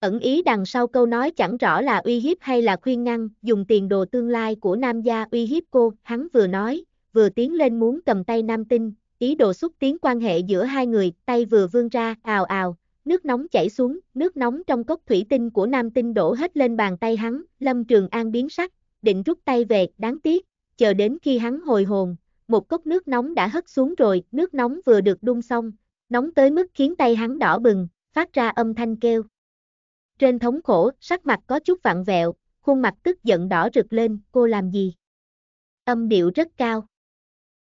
Ẩn ý đằng sau câu nói chẳng rõ là uy hiếp hay là khuyên ngăn, dùng tiền đồ tương lai của nam gia uy hiếp cô, hắn vừa nói, vừa tiến lên muốn cầm tay nam tinh, ý đồ xúc tiến quan hệ giữa hai người, tay vừa vươn ra, ào ào, nước nóng chảy xuống, nước nóng trong cốc thủy tinh của nam tinh đổ hết lên bàn tay hắn, lâm trường an biến sắc, định rút tay về, đáng tiếc, chờ đến khi hắn hồi hồn, một cốc nước nóng đã hất xuống rồi, nước nóng vừa được đun xong, nóng tới mức khiến tay hắn đỏ bừng, phát ra âm thanh kêu. Trên thống khổ, sắc mặt có chút vặn vẹo, khuôn mặt tức giận đỏ rực lên, cô làm gì? Âm điệu rất cao.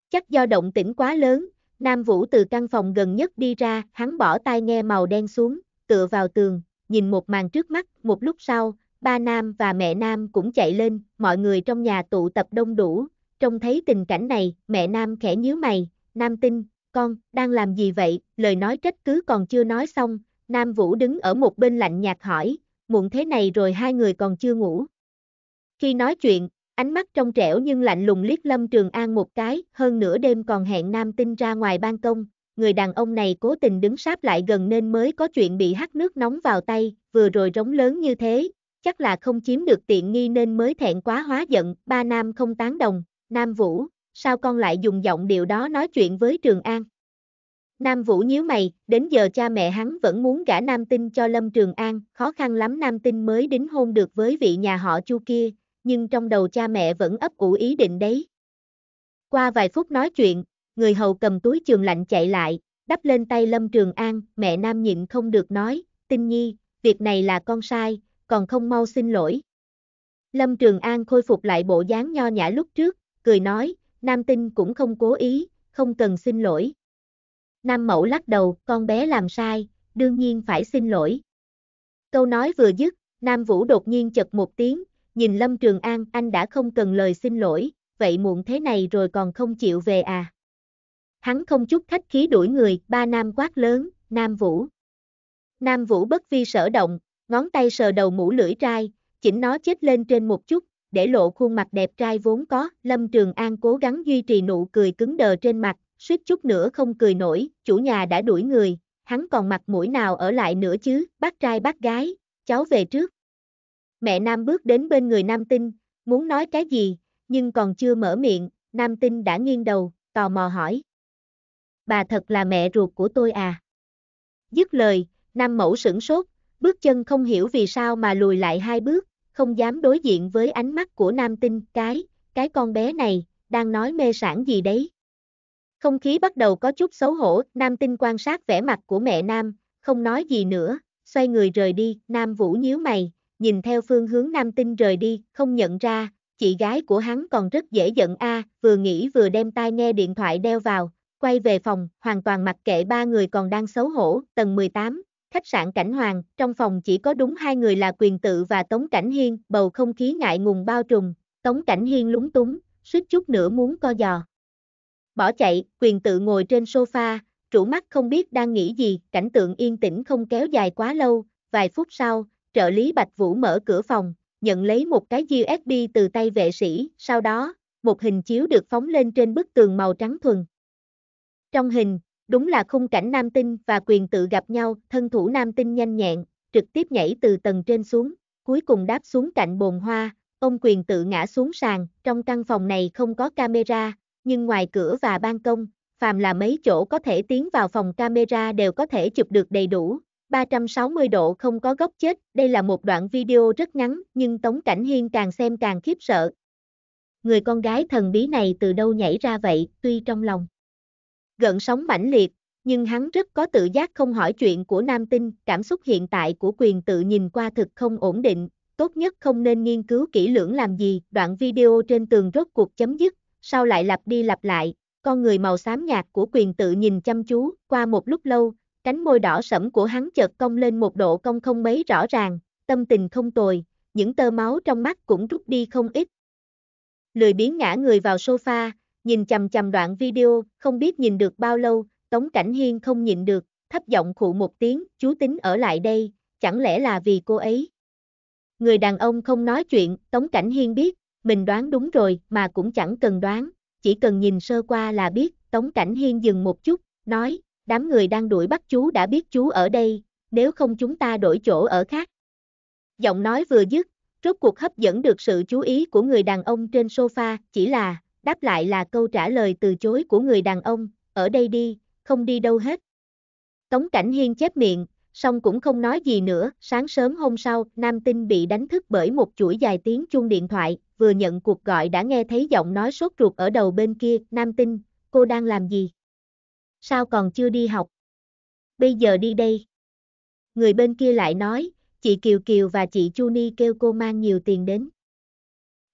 Chắc do động tĩnh quá lớn, Nam Vũ từ căn phòng gần nhất đi ra, hắn bỏ tai nghe màu đen xuống, tựa vào tường, nhìn một màn trước mắt, một lúc sau, ba Nam và mẹ Nam cũng chạy lên, mọi người trong nhà tụ tập đông đủ, Trông thấy tình cảnh này, mẹ Nam khẽ nhíu mày, Nam tinh, con, đang làm gì vậy, lời nói trách cứ còn chưa nói xong, Nam Vũ đứng ở một bên lạnh nhạt hỏi, muộn thế này rồi hai người còn chưa ngủ. Khi nói chuyện, ánh mắt trong trẻo nhưng lạnh lùng liếc Lâm Trường An một cái, hơn nửa đêm còn hẹn Nam Tinh ra ngoài ban công, người đàn ông này cố tình đứng sát lại gần nên mới có chuyện bị hắt nước nóng vào tay, vừa rồi rống lớn như thế, chắc là không chiếm được tiện nghi nên mới thẹn quá hóa giận, ba Nam không tán đồng, Nam Vũ, sao con lại dùng giọng điệu đó nói chuyện với Trường An? Nam Vũ nhíu mày, đến giờ cha mẹ hắn vẫn muốn gả Nam Tinh cho Lâm Trường An, khó khăn lắm Nam Tinh mới đính hôn được với vị nhà họ Chu kia, nhưng trong đầu cha mẹ vẫn ấp ủ ý định đấy. Qua vài phút nói chuyện, người hầu cầm túi trường lạnh chạy lại, đắp lên tay Lâm Trường An, mẹ Nam nhịn không được nói, Tinh Nhi, việc này là con sai, còn không mau xin lỗi. Lâm Trường An khôi phục lại bộ dáng nho nhã lúc trước, cười nói, Nam Tinh cũng không cố ý, không cần xin lỗi. Nam Mẫu lắc đầu, con bé làm sai, đương nhiên phải xin lỗi. Câu nói vừa dứt, Nam Vũ đột nhiên chật một tiếng, nhìn Lâm Trường An, anh đã không cần lời xin lỗi, vậy muộn thế này rồi còn không chịu về à. Hắn không chút khách khí đuổi người, ba Nam quát lớn, Nam Vũ. Nam Vũ bất vi sở động, ngón tay sờ đầu mũ lưỡi trai, chỉnh nó chết lên trên một chút, để lộ khuôn mặt đẹp trai vốn có, Lâm Trường An cố gắng duy trì nụ cười cứng đờ trên mặt, suýt chút nữa không cười nổi, chủ nhà đã đuổi người, hắn còn mặt mũi nào ở lại nữa chứ, bác trai bác gái, cháu về trước. Mẹ Nam bước đến bên người Nam Tinh, muốn nói cái gì, nhưng còn chưa mở miệng, Nam Tinh đã nghiêng đầu, tò mò hỏi. Bà thật là mẹ ruột của tôi à? Dứt lời, Nam Mẫu sửng sốt, bước chân không hiểu vì sao mà lùi lại hai bước, không dám đối diện với ánh mắt của nam tinh, cái, cái con bé này, đang nói mê sản gì đấy. Không khí bắt đầu có chút xấu hổ, nam tinh quan sát vẻ mặt của mẹ nam, không nói gì nữa, xoay người rời đi, nam vũ nhíu mày, nhìn theo phương hướng nam tinh rời đi, không nhận ra, chị gái của hắn còn rất dễ giận a, vừa nghĩ vừa đem tai nghe điện thoại đeo vào, quay về phòng, hoàn toàn mặc kệ ba người còn đang xấu hổ, tầng 18, khách sạn Cảnh Hoàng, trong phòng chỉ có đúng hai người là quyền tự và Tống Cảnh Hiên, bầu không khí ngại ngùng bao trùm, Tống Cảnh Hiên lúng túng, suýt chút nữa muốn co giò. Bỏ chạy, quyền tự ngồi trên sofa, trụ mắt không biết đang nghĩ gì, cảnh tượng yên tĩnh không kéo dài quá lâu, vài phút sau, trợ lý Bạch Vũ mở cửa phòng, nhận lấy một cái USB từ tay vệ sĩ, sau đó, một hình chiếu được phóng lên trên bức tường màu trắng thuần. Trong hình, đúng là khung cảnh nam tinh và quyền tự gặp nhau, thân thủ nam tinh nhanh nhẹn, trực tiếp nhảy từ tầng trên xuống, cuối cùng đáp xuống cạnh bồn hoa, ông quyền tự ngã xuống sàn, trong căn phòng này không có camera, nhưng ngoài cửa và ban công, phàm là mấy chỗ có thể tiến vào phòng camera đều có thể chụp được đầy đủ, 360 độ không có góc chết, đây là một đoạn video rất ngắn, nhưng Tống Cảnh Hiên càng xem càng khiếp sợ. Người con gái thần bí này từ đâu nhảy ra vậy, tuy trong lòng gợn sóng mãnh liệt, nhưng hắn rất có tự giác không hỏi chuyện của nam tinh, cảm xúc hiện tại của quyền tự nhìn qua thực không ổn định, tốt nhất không nên nghiên cứu kỹ lưỡng làm gì, đoạn video trên tường rốt cuộc chấm dứt, sau lại lặp đi lặp lại, con người màu xám nhạt của quyền tự nhìn chăm chú, qua một lúc lâu, cánh môi đỏ sẫm của hắn chợt cong lên một độ cong không mấy rõ ràng, tâm tình không tồi, những tơ máu trong mắt cũng rút đi không ít. Lười biến ngã người vào sofa, nhìn chầm chầm đoạn video, không biết nhìn được bao lâu, Tống Cảnh Hiên không nhìn được, thấp giọng khụ một tiếng, chú tính ở lại đây, chẳng lẽ là vì cô ấy. Người đàn ông không nói chuyện, Tống Cảnh Hiên biết, mình đoán đúng rồi mà cũng chẳng cần đoán, chỉ cần nhìn sơ qua là biết, Tống Cảnh Hiên dừng một chút, nói, đám người đang đuổi bắt chú đã biết chú ở đây, nếu không chúng ta đổi chỗ ở khác. Giọng nói vừa dứt, rốt cuộc hấp dẫn được sự chú ý của người đàn ông trên sofa, chỉ là đáp lại là câu trả lời từ chối của người đàn ông, ở đây đi, không đi đâu hết. Tống Cảnh Hiên chép miệng, song cũng không nói gì nữa, sáng sớm hôm sau, Nam Tinh bị đánh thức bởi một chuỗi dài tiếng chuông điện thoại, vừa nhận cuộc gọi đã nghe thấy giọng nói sốt ruột ở đầu bên kia, Nam Tinh, cô đang làm gì? Sao còn chưa đi học? Bây giờ đi đây. Người bên kia lại nói, chị Kiều Kiều và chị Chu Ni kêu cô mang nhiều tiền đến.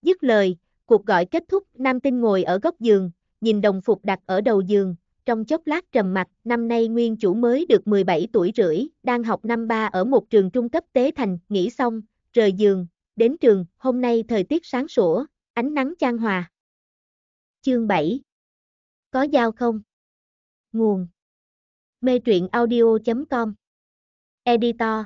Dứt lời, Cuộc gọi kết thúc, Nam Tinh ngồi ở góc giường, nhìn đồng phục đặt ở đầu giường, trong chốc lát trầm mặt, năm nay nguyên chủ mới được 17 tuổi rưỡi, đang học năm ba ở một trường trung cấp tế thành, nghỉ xong, rời giường, đến trường, hôm nay thời tiết sáng sủa, ánh nắng chan hòa. Chương 7
Có giao không? Nguồn Mê truyện audio.com
Editor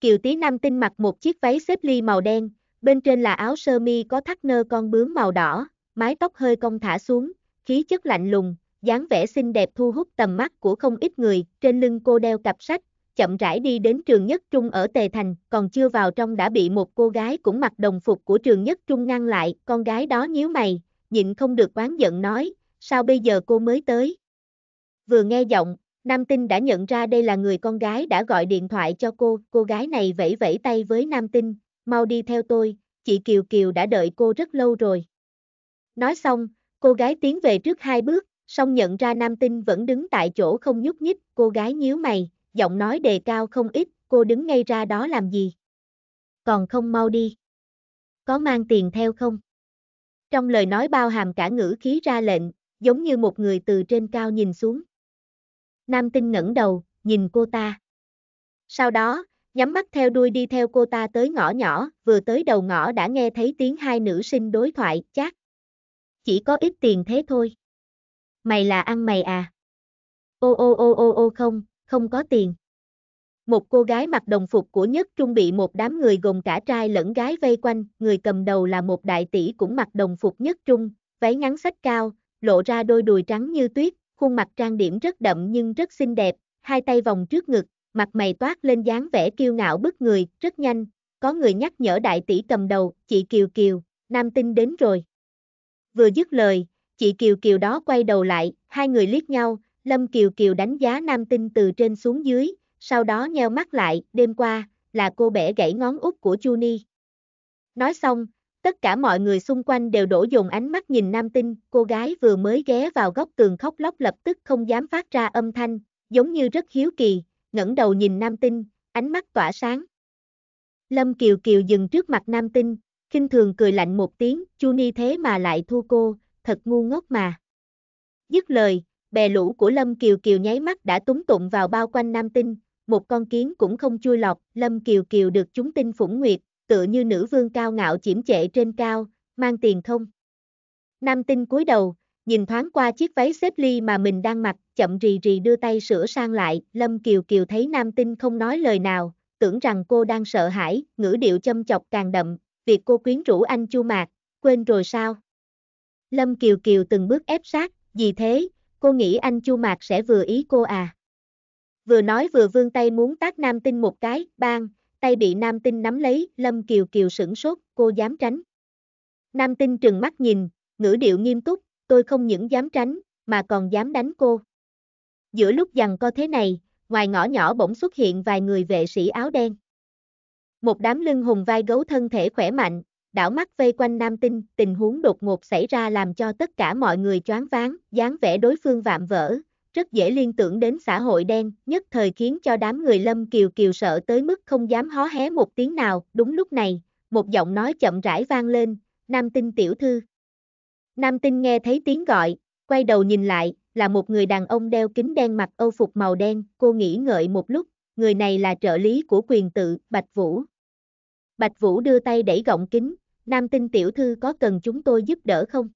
Kiều Tí Nam Tinh mặc một chiếc váy xếp ly màu đen, bên trên là áo sơ mi có thắt nơ con bướm màu đỏ, mái tóc hơi cong thả xuống, khí chất lạnh lùng, dáng vẻ xinh đẹp thu hút tầm mắt của không ít người, trên lưng cô đeo cặp sách, chậm rãi đi đến trường nhất trung ở Tề Thành, còn chưa vào trong đã bị một cô gái cũng mặc đồng phục của trường nhất trung ngăn lại, con gái đó nhíu mày, nhịn không được oán giận nói, sao bây giờ cô mới tới? Vừa nghe giọng, Nam Tinh đã nhận ra đây là người con gái đã gọi điện thoại cho cô, cô gái này vẫy vẫy tay với Nam Tinh, mau đi theo tôi, chị Kiều Kiều đã đợi cô rất lâu rồi. Nói xong, cô gái tiến về trước hai bước, song nhận ra nam tinh vẫn đứng tại chỗ không nhúc nhích, cô gái nhíu mày, giọng nói đề cao không ít, cô đứng ngay ra đó làm gì? Còn không mau đi. Có mang tiền theo không? Trong lời nói bao hàm cả ngữ khí ra lệnh, giống như một người từ trên cao nhìn xuống. Nam tinh ngẩng đầu, nhìn cô ta. Sau đó, nhắm mắt theo đuôi đi theo cô ta tới ngõ nhỏ, vừa tới đầu ngõ đã nghe thấy tiếng hai nữ sinh đối thoại, chắc Chỉ có ít tiền thế thôi. Mày là ăn mày à? Ô ô ô ô ô không, không có tiền. Một cô gái mặc đồng phục của nhất trung bị một đám người gồm cả trai lẫn gái vây quanh, người cầm đầu là một đại tỷ cũng mặc đồng phục nhất trung, váy ngắn sách cao, lộ ra đôi đùi trắng như tuyết, khuôn mặt trang điểm rất đậm nhưng rất xinh đẹp, hai tay vòng trước ngực, mặt mày toát lên dáng vẻ kiêu ngạo bức người, rất nhanh, có người nhắc nhở đại tỷ cầm đầu, chị Kiều Kiều, nam tinh đến rồi. Vừa dứt lời, chị Kiều Kiều đó quay đầu lại, hai người liếc nhau, Lâm Kiều Kiều đánh giá nam tinh từ trên xuống dưới, sau đó nheo mắt lại, đêm qua, là cô bẻ gãy ngón út của Chu Ni. Nói xong, tất cả mọi người xung quanh đều đổ dồn ánh mắt nhìn nam tinh, cô gái vừa mới ghé vào góc tường khóc lóc lập tức không dám phát ra âm thanh, giống như rất hiếu kỳ, ngẩng đầu nhìn Nam Tinh, ánh mắt tỏa sáng. Lâm Kiều Kiều dừng trước mặt Nam Tinh, khinh thường cười lạnh một tiếng, Chu Ni thế mà lại thua cô, thật ngu ngốc mà. Dứt lời, bè lũ của Lâm Kiều Kiều nháy mắt đã túng tụng vào bao quanh Nam Tinh, một con kiến cũng không chui lọt, Lâm Kiều Kiều được chúng tinh phủng nguyệt, tựa như nữ vương cao ngạo chiếm chệ trên cao, mang tiền không. Nam Tinh cúi đầu, nhìn thoáng qua chiếc váy xếp ly mà mình đang mặc, chậm rì rì đưa tay sửa sang lại, Lâm Kiều Kiều thấy nam tinh không nói lời nào, tưởng rằng cô đang sợ hãi, ngữ điệu châm chọc càng đậm, việc cô quyến rũ anh chu mạc, quên rồi sao? Lâm Kiều Kiều từng bước ép sát, vì thế, cô nghĩ anh chu mạc sẽ vừa ý cô à? Vừa nói vừa vươn tay muốn tát nam tinh một cái, bang, tay bị nam tinh nắm lấy, Lâm Kiều Kiều sửng sốt, cô dám tránh. Nam tinh trừng mắt nhìn, ngữ điệu nghiêm túc, tôi không những dám tránh, mà còn dám đánh cô. Giữa lúc giằng co thế này, ngoài ngõ nhỏ bỗng xuất hiện vài người vệ sĩ áo đen. Một đám lưng hùng vai gấu thân thể khỏe mạnh, đảo mắt vây quanh nam tinh, tình huống đột ngột xảy ra làm cho tất cả mọi người choáng váng, dáng vẻ đối phương vạm vỡ, rất dễ liên tưởng đến xã hội đen, nhất thời khiến cho đám người lâm kiều kiều sợ tới mức không dám hó hé một tiếng nào, đúng lúc này, một giọng nói chậm rãi vang lên, nam tinh tiểu thư. Nam tinh nghe thấy tiếng gọi, quay đầu nhìn lại, là một người đàn ông đeo kính đen mặc âu phục màu đen, cô nghĩ ngợi một lúc, người này là trợ lý của quyền tự, Bạch Vũ. Bạch Vũ đưa tay đẩy gọng kính, Nam tinh tiểu thư có cần chúng tôi giúp đỡ không?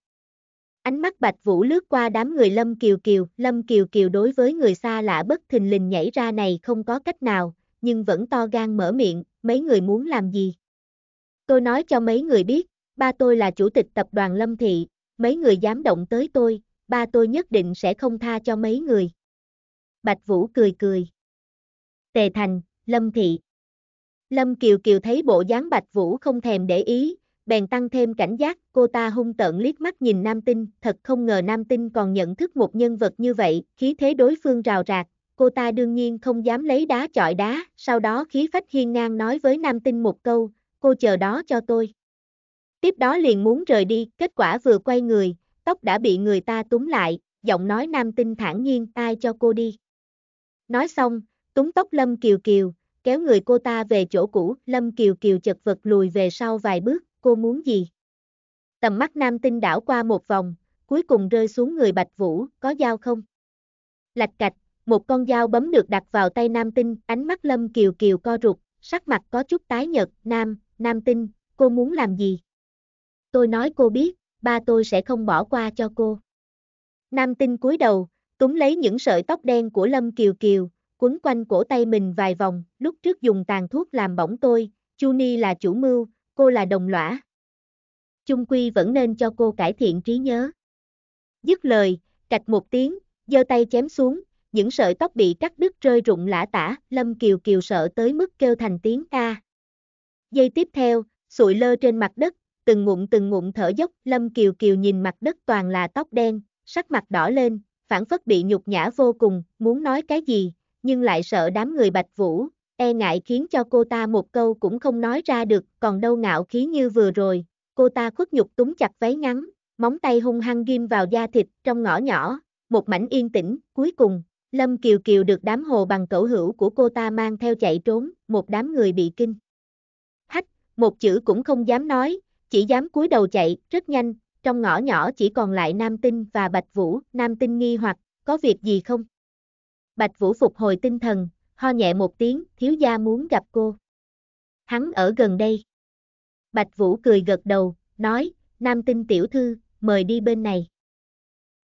Ánh mắt Bạch Vũ lướt qua đám người Lâm Kiều Kiều, Lâm Kiều Kiều đối với người xa lạ bất thình lình nhảy ra này không có cách nào, nhưng vẫn to gan mở miệng, mấy người muốn làm gì? Tôi nói cho mấy người biết, ba tôi là chủ tịch tập đoàn Lâm Thị, mấy người dám động tới tôi, ba tôi nhất định sẽ không tha cho mấy người. Bạch Vũ cười cười. Tề Thành, Lâm Thị. Lâm Kiều Kiều thấy bộ dáng Bạch Vũ không thèm để ý, bèn tăng thêm cảnh giác, cô ta hung tợn liếc mắt nhìn Nam Tinh, thật không ngờ Nam Tinh còn nhận thức một nhân vật như vậy, khí thế đối phương rào rạc, cô ta đương nhiên không dám lấy đá chọi đá, sau đó khí phách hiên ngang nói với Nam Tinh một câu, cô chờ đó cho tôi. Tiếp đó liền muốn rời đi, kết quả vừa quay người, tóc đã bị người ta túm lại, giọng nói nam tinh thản nhiên ai cho cô đi. Nói xong, túm tóc Lâm Kiều Kiều, kéo người cô ta về chỗ cũ, Lâm Kiều Kiều chật vật lùi về sau vài bước, cô muốn gì? Tầm mắt nam tinh đảo qua một vòng, cuối cùng rơi xuống người Bạch Vũ, có dao không? Lạch cạch, một con dao bấm được đặt vào tay nam tinh, ánh mắt Lâm Kiều Kiều co rụt, sắc mặt có chút tái nhợt, nam, nam tinh, cô muốn làm gì? tôi nói cô biết, ba tôi sẽ không bỏ qua cho cô. Nam tinh cúi đầu, túng lấy những sợi tóc đen của Lâm Kiều Kiều, quấn quanh cổ tay mình vài vòng, lúc trước dùng tàn thuốc làm bỏng tôi, Chu Ni là chủ mưu, cô là đồng lõa. Chung Quy vẫn nên cho cô cải thiện trí nhớ. Dứt lời, cạch một tiếng, giơ tay chém xuống, những sợi tóc bị cắt đứt rơi rụng lã tả, Lâm Kiều Kiều sợ tới mức kêu thành tiếng ca. Giây tiếp theo, sụi lơ trên mặt đất, từng ngụm từng ngụm thở dốc, Lâm Kiều Kiều nhìn mặt đất toàn là tóc đen, sắc mặt đỏ lên, phản phất bị nhục nhã vô cùng, muốn nói cái gì, nhưng lại sợ đám người Bạch Vũ, e ngại khiến cho cô ta một câu cũng không nói ra được, còn đâu ngạo khí như vừa rồi, cô ta khuất nhục túng chặt váy ngắn, móng tay hung hăng ghim vào da thịt trong ngõ nhỏ, một mảnh yên tĩnh, cuối cùng, Lâm Kiều Kiều được đám hồ bằng cẩu hữu của cô ta mang theo chạy trốn, một đám người bị kinh. Hách, một chữ cũng không dám nói, chỉ dám cúi đầu chạy, rất nhanh, trong ngõ nhỏ chỉ còn lại Nam Tinh và Bạch Vũ, Nam Tinh nghi hoặc, có việc gì không? Bạch Vũ phục hồi tinh thần, ho nhẹ một tiếng, thiếu gia muốn gặp cô. Hắn ở gần đây. Bạch Vũ cười gật đầu, nói, Nam Tinh tiểu thư, mời đi bên này.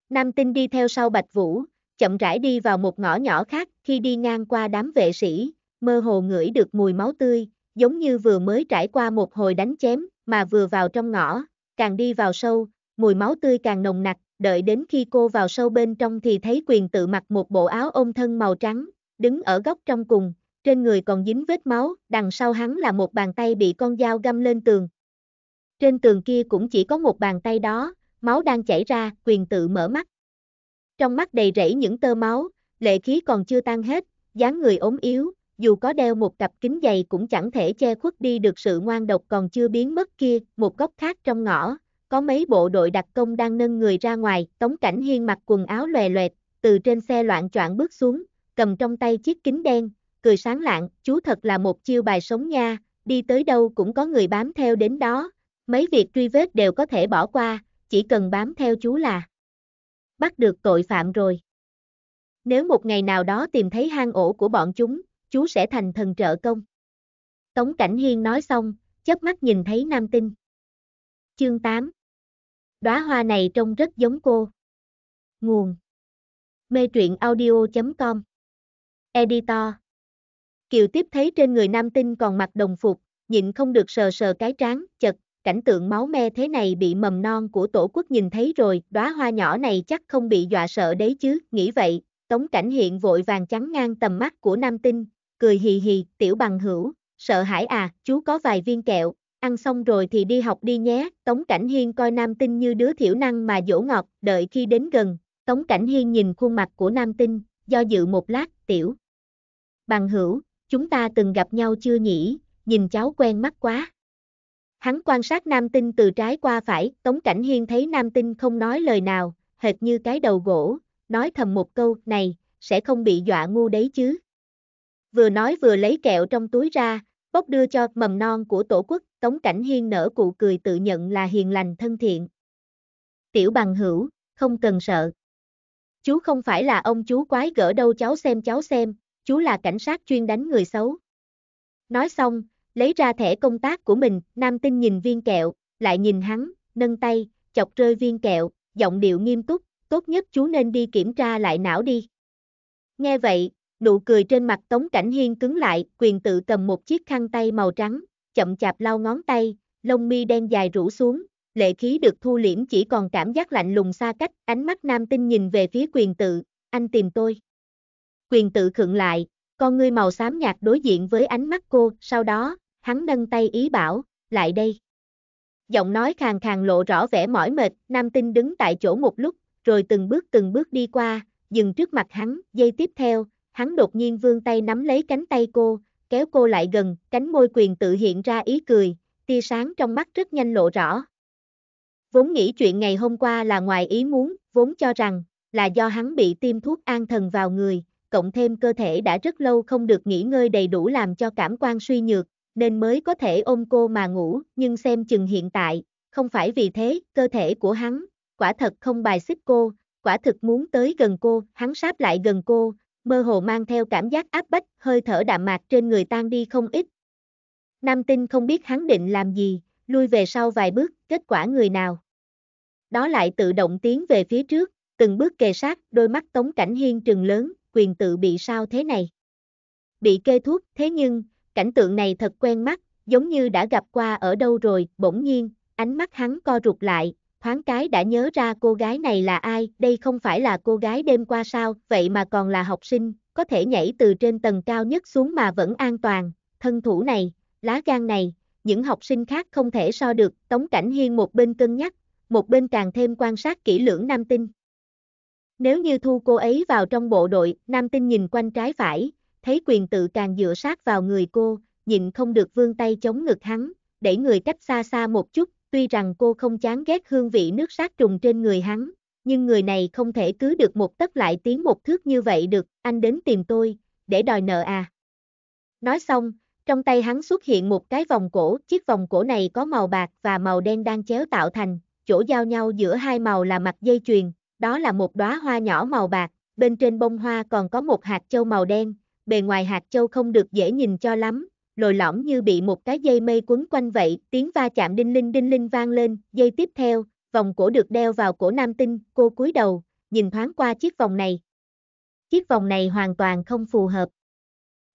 Nam Tinh đi theo sau Bạch Vũ, chậm rãi đi vào một ngõ nhỏ khác, khi đi ngang qua đám vệ sĩ, mơ hồ ngửi được mùi máu tươi, giống như vừa mới trải qua một hồi đánh chém, mà vừa vào trong ngõ, càng đi vào sâu, mùi máu tươi càng nồng nặc, đợi đến khi cô vào sâu bên trong thì thấy quyền tự mặc một bộ áo ôm thân màu trắng, đứng ở góc trong cùng, trên người còn dính vết máu, đằng sau hắn là một bàn tay bị con dao găm lên tường. Trên tường kia cũng chỉ có một bàn tay đó, máu đang chảy ra, quyền tự mở mắt. Trong mắt đầy rẫy những tơ máu, lệ khí còn chưa tan hết, dáng người ốm yếu, dù có đeo một cặp kính dày cũng chẳng thể che khuất đi được sự ngoan độc còn chưa biến mất kia, một góc khác trong ngõ, có mấy bộ đội đặc công đang nâng người ra ngoài, Tống Cảnh Hiên mặc quần áo lòe loẹt, từ trên xe loạn choạng bước xuống, cầm trong tay chiếc kính đen, cười sáng lạng, chú thật là một chiêu bài sống nha, đi tới đâu cũng có người bám theo đến đó, mấy việc truy vết đều có thể bỏ qua, chỉ cần bám theo chú là bắt được tội phạm rồi. Nếu một ngày nào đó tìm thấy hang ổ của bọn chúng, chú sẽ thành thần trợ công. Tống Cảnh Hiên nói xong, chớp mắt nhìn thấy
Nam Tinh. Chương 8 Đóa hoa này trông rất giống cô. Nguồn Mê truyện audio.com Editor
Kiều tiếp thấy trên người Nam Tinh còn mặc đồng phục, nhịn không được sờ sờ cái trán, chật, cảnh tượng máu me thế này bị mầm non của tổ quốc nhìn thấy rồi, đóa hoa nhỏ này chắc không bị dọa sợ đấy chứ, nghĩ vậy, Tống Cảnh Hiện vội vàng chắn ngang tầm mắt của Nam Tinh, cười hì hì, tiểu bằng hữu, sợ hãi à, chú có vài viên kẹo, ăn xong rồi thì đi học đi nhé, Tống Cảnh Hiên coi Nam Tinh như đứa thiểu năng mà dỗ ngọt, đợi khi đến gần, Tống Cảnh Hiên nhìn khuôn mặt của Nam Tinh, do dự một lát, tiểu. Bằng hữu, chúng ta từng gặp nhau chưa nhỉ, nhìn cháu quen mắt quá. Hắn quan sát Nam Tinh từ trái qua phải, Tống Cảnh Hiên thấy Nam Tinh không nói lời nào, hệt như cái đầu gỗ, nói thầm một câu, này, sẽ không bị dọa ngu đấy chứ vừa nói vừa lấy kẹo trong túi ra, bốc đưa cho mầm non của tổ quốc, Tống Cảnh Hiên nở cụ cười tự nhận là hiền lành thân thiện. Tiểu bằng hữu, không cần sợ. Chú không phải là ông chú quái gỡ đâu cháu xem cháu xem, chú là cảnh sát chuyên đánh người xấu. Nói xong, lấy ra thẻ công tác của mình, nam tinh nhìn viên kẹo, lại nhìn hắn, nâng tay, chọc rơi viên kẹo, giọng điệu nghiêm túc, tốt nhất chú nên đi kiểm tra lại não đi. Nghe vậy, Nụ cười trên mặt Tống Cảnh Hiên cứng lại, quyền tự cầm một chiếc khăn tay màu trắng, chậm chạp lau ngón tay, lông mi đen dài rũ xuống, lệ khí được thu liễm chỉ còn cảm giác lạnh lùng xa cách, ánh mắt nam tinh nhìn về phía quyền tự, anh tìm tôi. Quyền tự khựng lại, con ngươi màu xám nhạt đối diện với ánh mắt cô, sau đó, hắn nâng tay ý bảo, lại đây. Giọng nói khàn khàn lộ rõ vẻ mỏi mệt, nam tinh đứng tại chỗ một lúc, rồi từng bước từng bước đi qua, dừng trước mặt hắn, dây tiếp theo, hắn đột nhiên vươn tay nắm lấy cánh tay cô, kéo cô lại gần, cánh môi quyền tự hiện ra ý cười, tia sáng trong mắt rất nhanh lộ rõ. Vốn nghĩ chuyện ngày hôm qua là ngoài ý muốn, vốn cho rằng là do hắn bị tiêm thuốc an thần vào người, cộng thêm cơ thể đã rất lâu không được nghỉ ngơi đầy đủ làm cho cảm quan suy nhược, nên mới có thể ôm cô mà ngủ, nhưng xem chừng hiện tại, không phải vì thế, cơ thể của hắn, quả thật không bài xích cô, quả thực muốn tới gần cô, hắn sáp lại gần cô, mơ hồ mang theo cảm giác áp bách, hơi thở đạm mạc trên người tan đi không ít. Nam tinh không biết hắn định làm gì, lui về sau vài bước, kết quả người nào. Đó lại tự động tiến về phía trước, từng bước kề sát, đôi mắt tống cảnh hiên trừng lớn, quyền tự bị sao thế này. Bị kê thuốc, thế nhưng, cảnh tượng này thật quen mắt, giống như đã gặp qua ở đâu rồi, bỗng nhiên, ánh mắt hắn co rụt lại, thoáng cái đã nhớ ra cô gái này là ai, đây không phải là cô gái đêm qua sao, vậy mà còn là học sinh, có thể nhảy từ trên tầng cao nhất xuống mà vẫn an toàn, thân thủ này, lá gan này, những học sinh khác không thể so được, Tống Cảnh Hiên một bên cân nhắc, một bên càng thêm quan sát kỹ lưỡng Nam Tinh. Nếu như thu cô ấy vào trong bộ đội, Nam Tinh nhìn quanh trái phải, thấy quyền tự càng dựa sát vào người cô, nhìn không được vương tay chống ngực hắn, đẩy người cách xa xa một chút, tuy rằng cô không chán ghét hương vị nước sát trùng trên người hắn, nhưng người này không thể cứ được một tấc lại tiến một thước như vậy được, anh đến tìm tôi, để đòi nợ à. Nói xong, trong tay hắn xuất hiện một cái vòng cổ, chiếc vòng cổ này có màu bạc và màu đen đang chéo tạo thành, chỗ giao nhau giữa hai màu là mặt dây chuyền, đó là một đóa hoa nhỏ màu bạc, bên trên bông hoa còn có một hạt châu màu đen, bề ngoài hạt châu không được dễ nhìn cho lắm, lồi lõm như bị một cái dây mây quấn quanh vậy, tiếng va chạm đinh linh đinh linh vang lên, dây tiếp theo, vòng cổ được đeo vào cổ nam tinh, cô cúi đầu, nhìn thoáng qua chiếc vòng này. Chiếc vòng này hoàn toàn không phù hợp.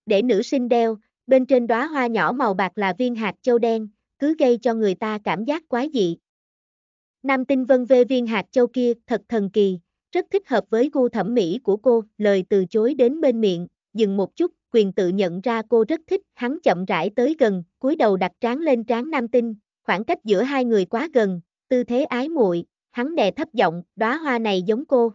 Để nữ sinh đeo, bên trên đóa hoa nhỏ màu bạc là viên hạt châu đen, cứ gây cho người ta cảm giác quái dị. Nam tinh vân vê viên hạt châu kia, thật thần kỳ, rất thích hợp với gu thẩm mỹ của cô, lời từ chối đến bên miệng, dừng một chút, quyền tự nhận ra cô rất thích, hắn chậm rãi tới gần, cúi đầu đặt trán lên trán nam tinh, khoảng cách giữa hai người quá gần, tư thế ái muội, hắn đè thấp giọng, đóa hoa này giống cô.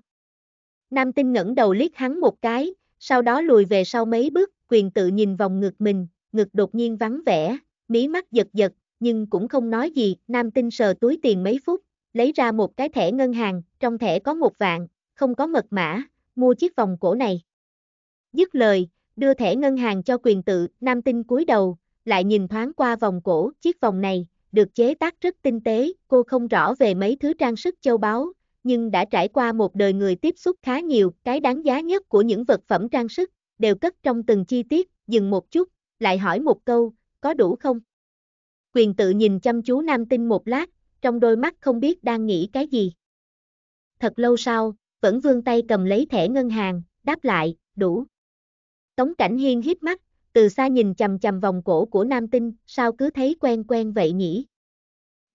Nam tinh ngẩng đầu liếc hắn một cái, sau đó lùi về sau mấy bước, quyền tự nhìn vòng ngực mình, ngực đột nhiên vắng vẻ, mí mắt giật giật, nhưng cũng không nói gì, nam tinh sờ túi tiền mấy phút, lấy ra một cái thẻ ngân hàng, trong thẻ có một vạn, không có mật mã, mua chiếc vòng cổ này. Dứt lời, đưa thẻ ngân hàng cho quyền tự, nam tinh cúi đầu, lại nhìn thoáng qua vòng cổ, chiếc vòng này, được chế tác rất tinh tế, cô không rõ về mấy thứ trang sức châu báu, nhưng đã trải qua một đời người tiếp xúc khá nhiều, cái đáng giá nhất của những vật phẩm trang sức, đều cất trong từng chi tiết, dừng một chút, lại hỏi một câu, có đủ không? Quyền tự nhìn chăm chú nam tinh một lát, trong đôi mắt không biết đang nghĩ cái gì. Thật lâu sau, vẫn vươn tay cầm lấy thẻ ngân hàng, đáp lại, đủ. Tống Cảnh Hiên hiếp mắt, từ xa nhìn chầm chầm vòng cổ của Nam Tinh, sao cứ thấy quen quen vậy nhỉ?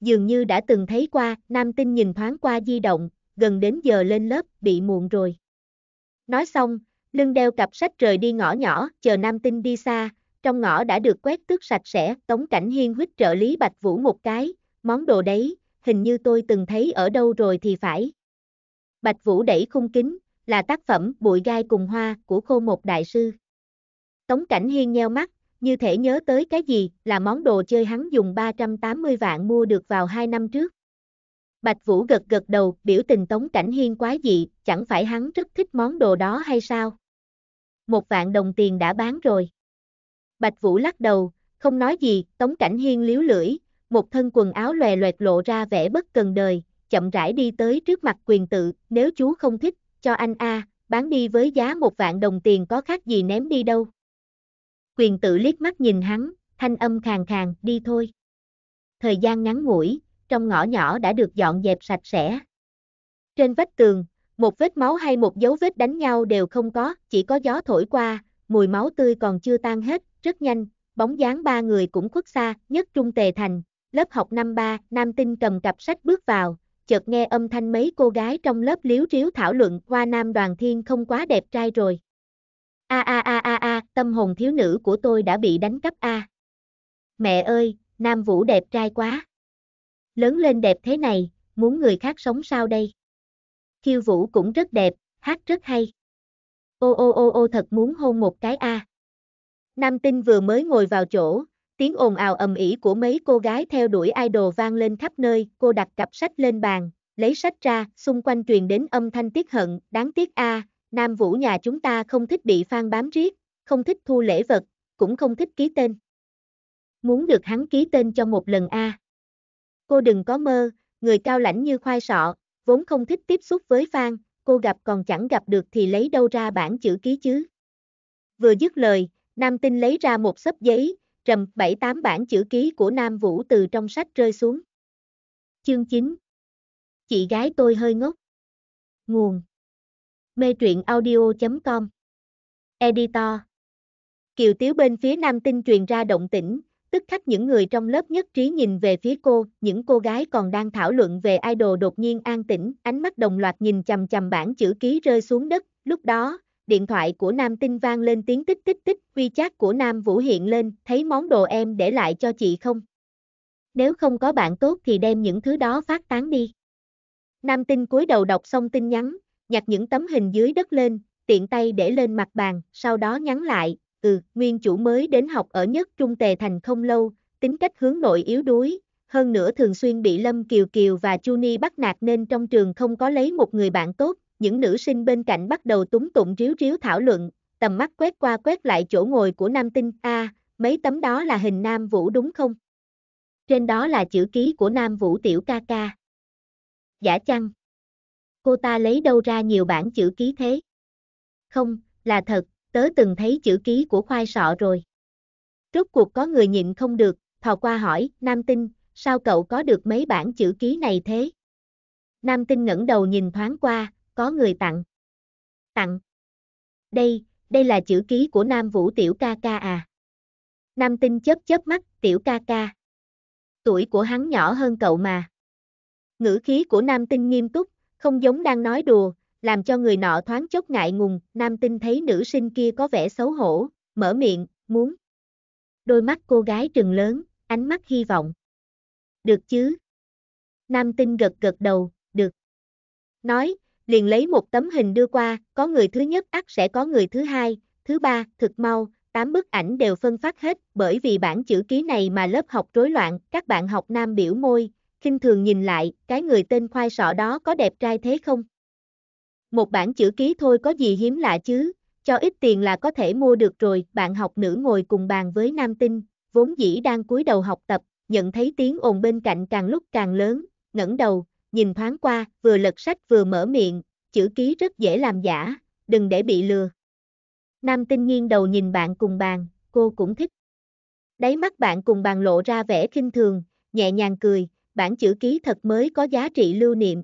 Dường như đã từng thấy qua, Nam Tinh nhìn thoáng qua di động, gần đến giờ lên lớp, bị muộn rồi. Nói xong, lưng đeo cặp sách rời đi ngõ nhỏ, chờ Nam Tinh đi xa, trong ngõ đã được quét tước sạch sẽ, Tống Cảnh Hiên huyết trợ lý Bạch Vũ một cái, món đồ đấy, hình như tôi từng thấy ở đâu rồi thì phải. Bạch Vũ đẩy khung kính, là tác phẩm Bụi gai cùng hoa của khô một đại sư. Tống Cảnh Hiên nheo mắt, như thể nhớ tới cái gì là món đồ chơi hắn dùng 380 vạn mua được vào 2 năm trước. Bạch Vũ gật gật đầu, biểu tình Tống Cảnh Hiên quá dị, chẳng phải hắn rất thích món đồ đó hay sao? Một vạn đồng tiền đã bán rồi. Bạch Vũ lắc đầu, không nói gì, Tống Cảnh Hiên liếu lưỡi, một thân quần áo lòe loẹt lộ ra vẻ bất cần đời, chậm rãi đi tới trước mặt quyền tự, nếu chú không thích, cho anh A, bán đi với giá một vạn đồng tiền có khác gì ném đi đâu quyền tự liếc mắt nhìn hắn, thanh âm khàn khàn, đi thôi. Thời gian ngắn ngủi, trong ngõ nhỏ đã được dọn dẹp sạch sẽ. Trên vách tường, một vết máu hay một dấu vết đánh nhau đều không có, chỉ có gió thổi qua, mùi máu tươi còn chưa tan hết, rất nhanh, bóng dáng ba người cũng khuất xa, nhất trung tề thành, lớp học năm ba, nam tinh cầm cặp sách bước vào, chợt nghe âm thanh mấy cô gái trong lớp liếu riếu thảo luận qua nam đoàn thiên không quá đẹp trai rồi. A a a a a tâm hồn thiếu nữ của tôi đã bị đánh cắp a. À. Mẹ ơi, Nam Vũ đẹp trai quá. Lớn lên đẹp thế này, muốn người khác sống sao đây? Khiêu Vũ cũng rất đẹp, hát rất hay. Ô ô ô ô thật muốn hôn một cái a. À. Nam tinh vừa mới ngồi vào chỗ, tiếng ồn ào ầm ĩ của mấy cô gái theo đuổi idol vang lên khắp nơi, cô đặt cặp sách lên bàn, lấy sách ra, xung quanh truyền đến âm thanh tiếc hận, đáng tiếc a, à, Nam Vũ nhà chúng ta không thích bị fan bám riết, không thích thu lễ vật, cũng không thích ký tên. Muốn được hắn ký tên cho một lần a. À. Cô đừng có mơ, người cao lãnh như khoai sọ, vốn không thích tiếp xúc với Phan, cô gặp còn chẳng gặp được thì lấy đâu ra bản chữ ký chứ. Vừa dứt lời, Nam Tinh lấy ra một xấp giấy, trầm bảy tám bản chữ ký của Nam Vũ từ trong sách rơi xuống. Chương 9 Chị gái tôi hơi ngốc. Nguồn Mê truyện audio.com Editor Kiều Tiếu bên phía nam tinh truyền ra động tĩnh, tức khắc những người trong lớp nhất trí nhìn về phía cô, những cô gái còn đang thảo luận về idol đột nhiên an tĩnh, ánh mắt đồng loạt nhìn chầm chầm bản chữ ký rơi xuống đất, lúc đó, điện thoại của nam tinh vang lên tiếng tích tích tích, quy chat của nam vũ hiện lên, thấy món đồ em để lại cho chị không? Nếu không có bạn tốt thì đem những thứ đó phát tán đi. Nam tinh cúi đầu đọc xong tin nhắn, nhặt những tấm hình dưới đất lên, tiện tay để lên mặt bàn, sau đó nhắn lại, ừ, nguyên chủ mới đến học ở nhất trung tề thành không lâu, tính cách hướng nội yếu đuối, hơn nữa thường xuyên bị Lâm Kiều Kiều và Chu Ni bắt nạt nên trong trường không có lấy một người bạn tốt, những nữ sinh bên cạnh bắt đầu túng tụng ríu ríu thảo luận, tầm mắt quét qua quét lại chỗ ngồi của nam tinh, a mấy tấm đó là hình nam vũ đúng không? Trên đó là chữ ký của nam vũ tiểu ca ca. Giả chăng? Cô ta lấy đâu ra nhiều bản chữ ký thế? Không, là thật, tớ từng thấy chữ ký của khoai sọ rồi. Rốt cuộc có người nhịn không được, thò qua hỏi, Nam Tinh, sao cậu có được mấy bản chữ ký này thế? Nam Tinh ngẩng đầu nhìn thoáng qua, có người tặng. Tặng. Đây, đây là chữ ký của Nam Vũ Tiểu ca ca à. Nam Tinh chớp chớp mắt, Tiểu ca ca. Tuổi của hắn nhỏ hơn cậu mà. Ngữ khí của Nam Tinh nghiêm túc, không giống đang nói đùa, làm cho người nọ thoáng chốc ngại ngùng, nam tinh thấy nữ sinh kia có vẻ xấu hổ, mở miệng, muốn. Đôi mắt cô gái trừng lớn, ánh mắt hy vọng. Được chứ? Nam tinh gật gật đầu, được. Nói, liền lấy một tấm hình đưa qua, có người thứ nhất ắt sẽ có người thứ hai, thứ ba, thực mau, tám bức ảnh đều phân phát hết, bởi vì bản chữ ký này mà lớp học rối loạn, các bạn học nam biểu môi, khinh thường nhìn lại, cái người tên khoai sọ đó có đẹp trai thế không? Một bản chữ ký thôi có gì hiếm lạ chứ, cho ít tiền là có thể mua được rồi. Bạn học nữ ngồi cùng bàn với nam tinh, vốn dĩ đang cúi đầu học tập, nhận thấy tiếng ồn bên cạnh càng lúc càng lớn, ngẩng đầu, nhìn thoáng qua, vừa lật sách vừa mở miệng, chữ ký rất dễ làm giả, đừng để bị lừa. Nam tinh nghiêng đầu nhìn bạn cùng bàn, cô cũng thích. Đáy mắt bạn cùng bàn lộ ra vẻ khinh thường, nhẹ nhàng cười, bản chữ ký thật mới có giá trị lưu niệm.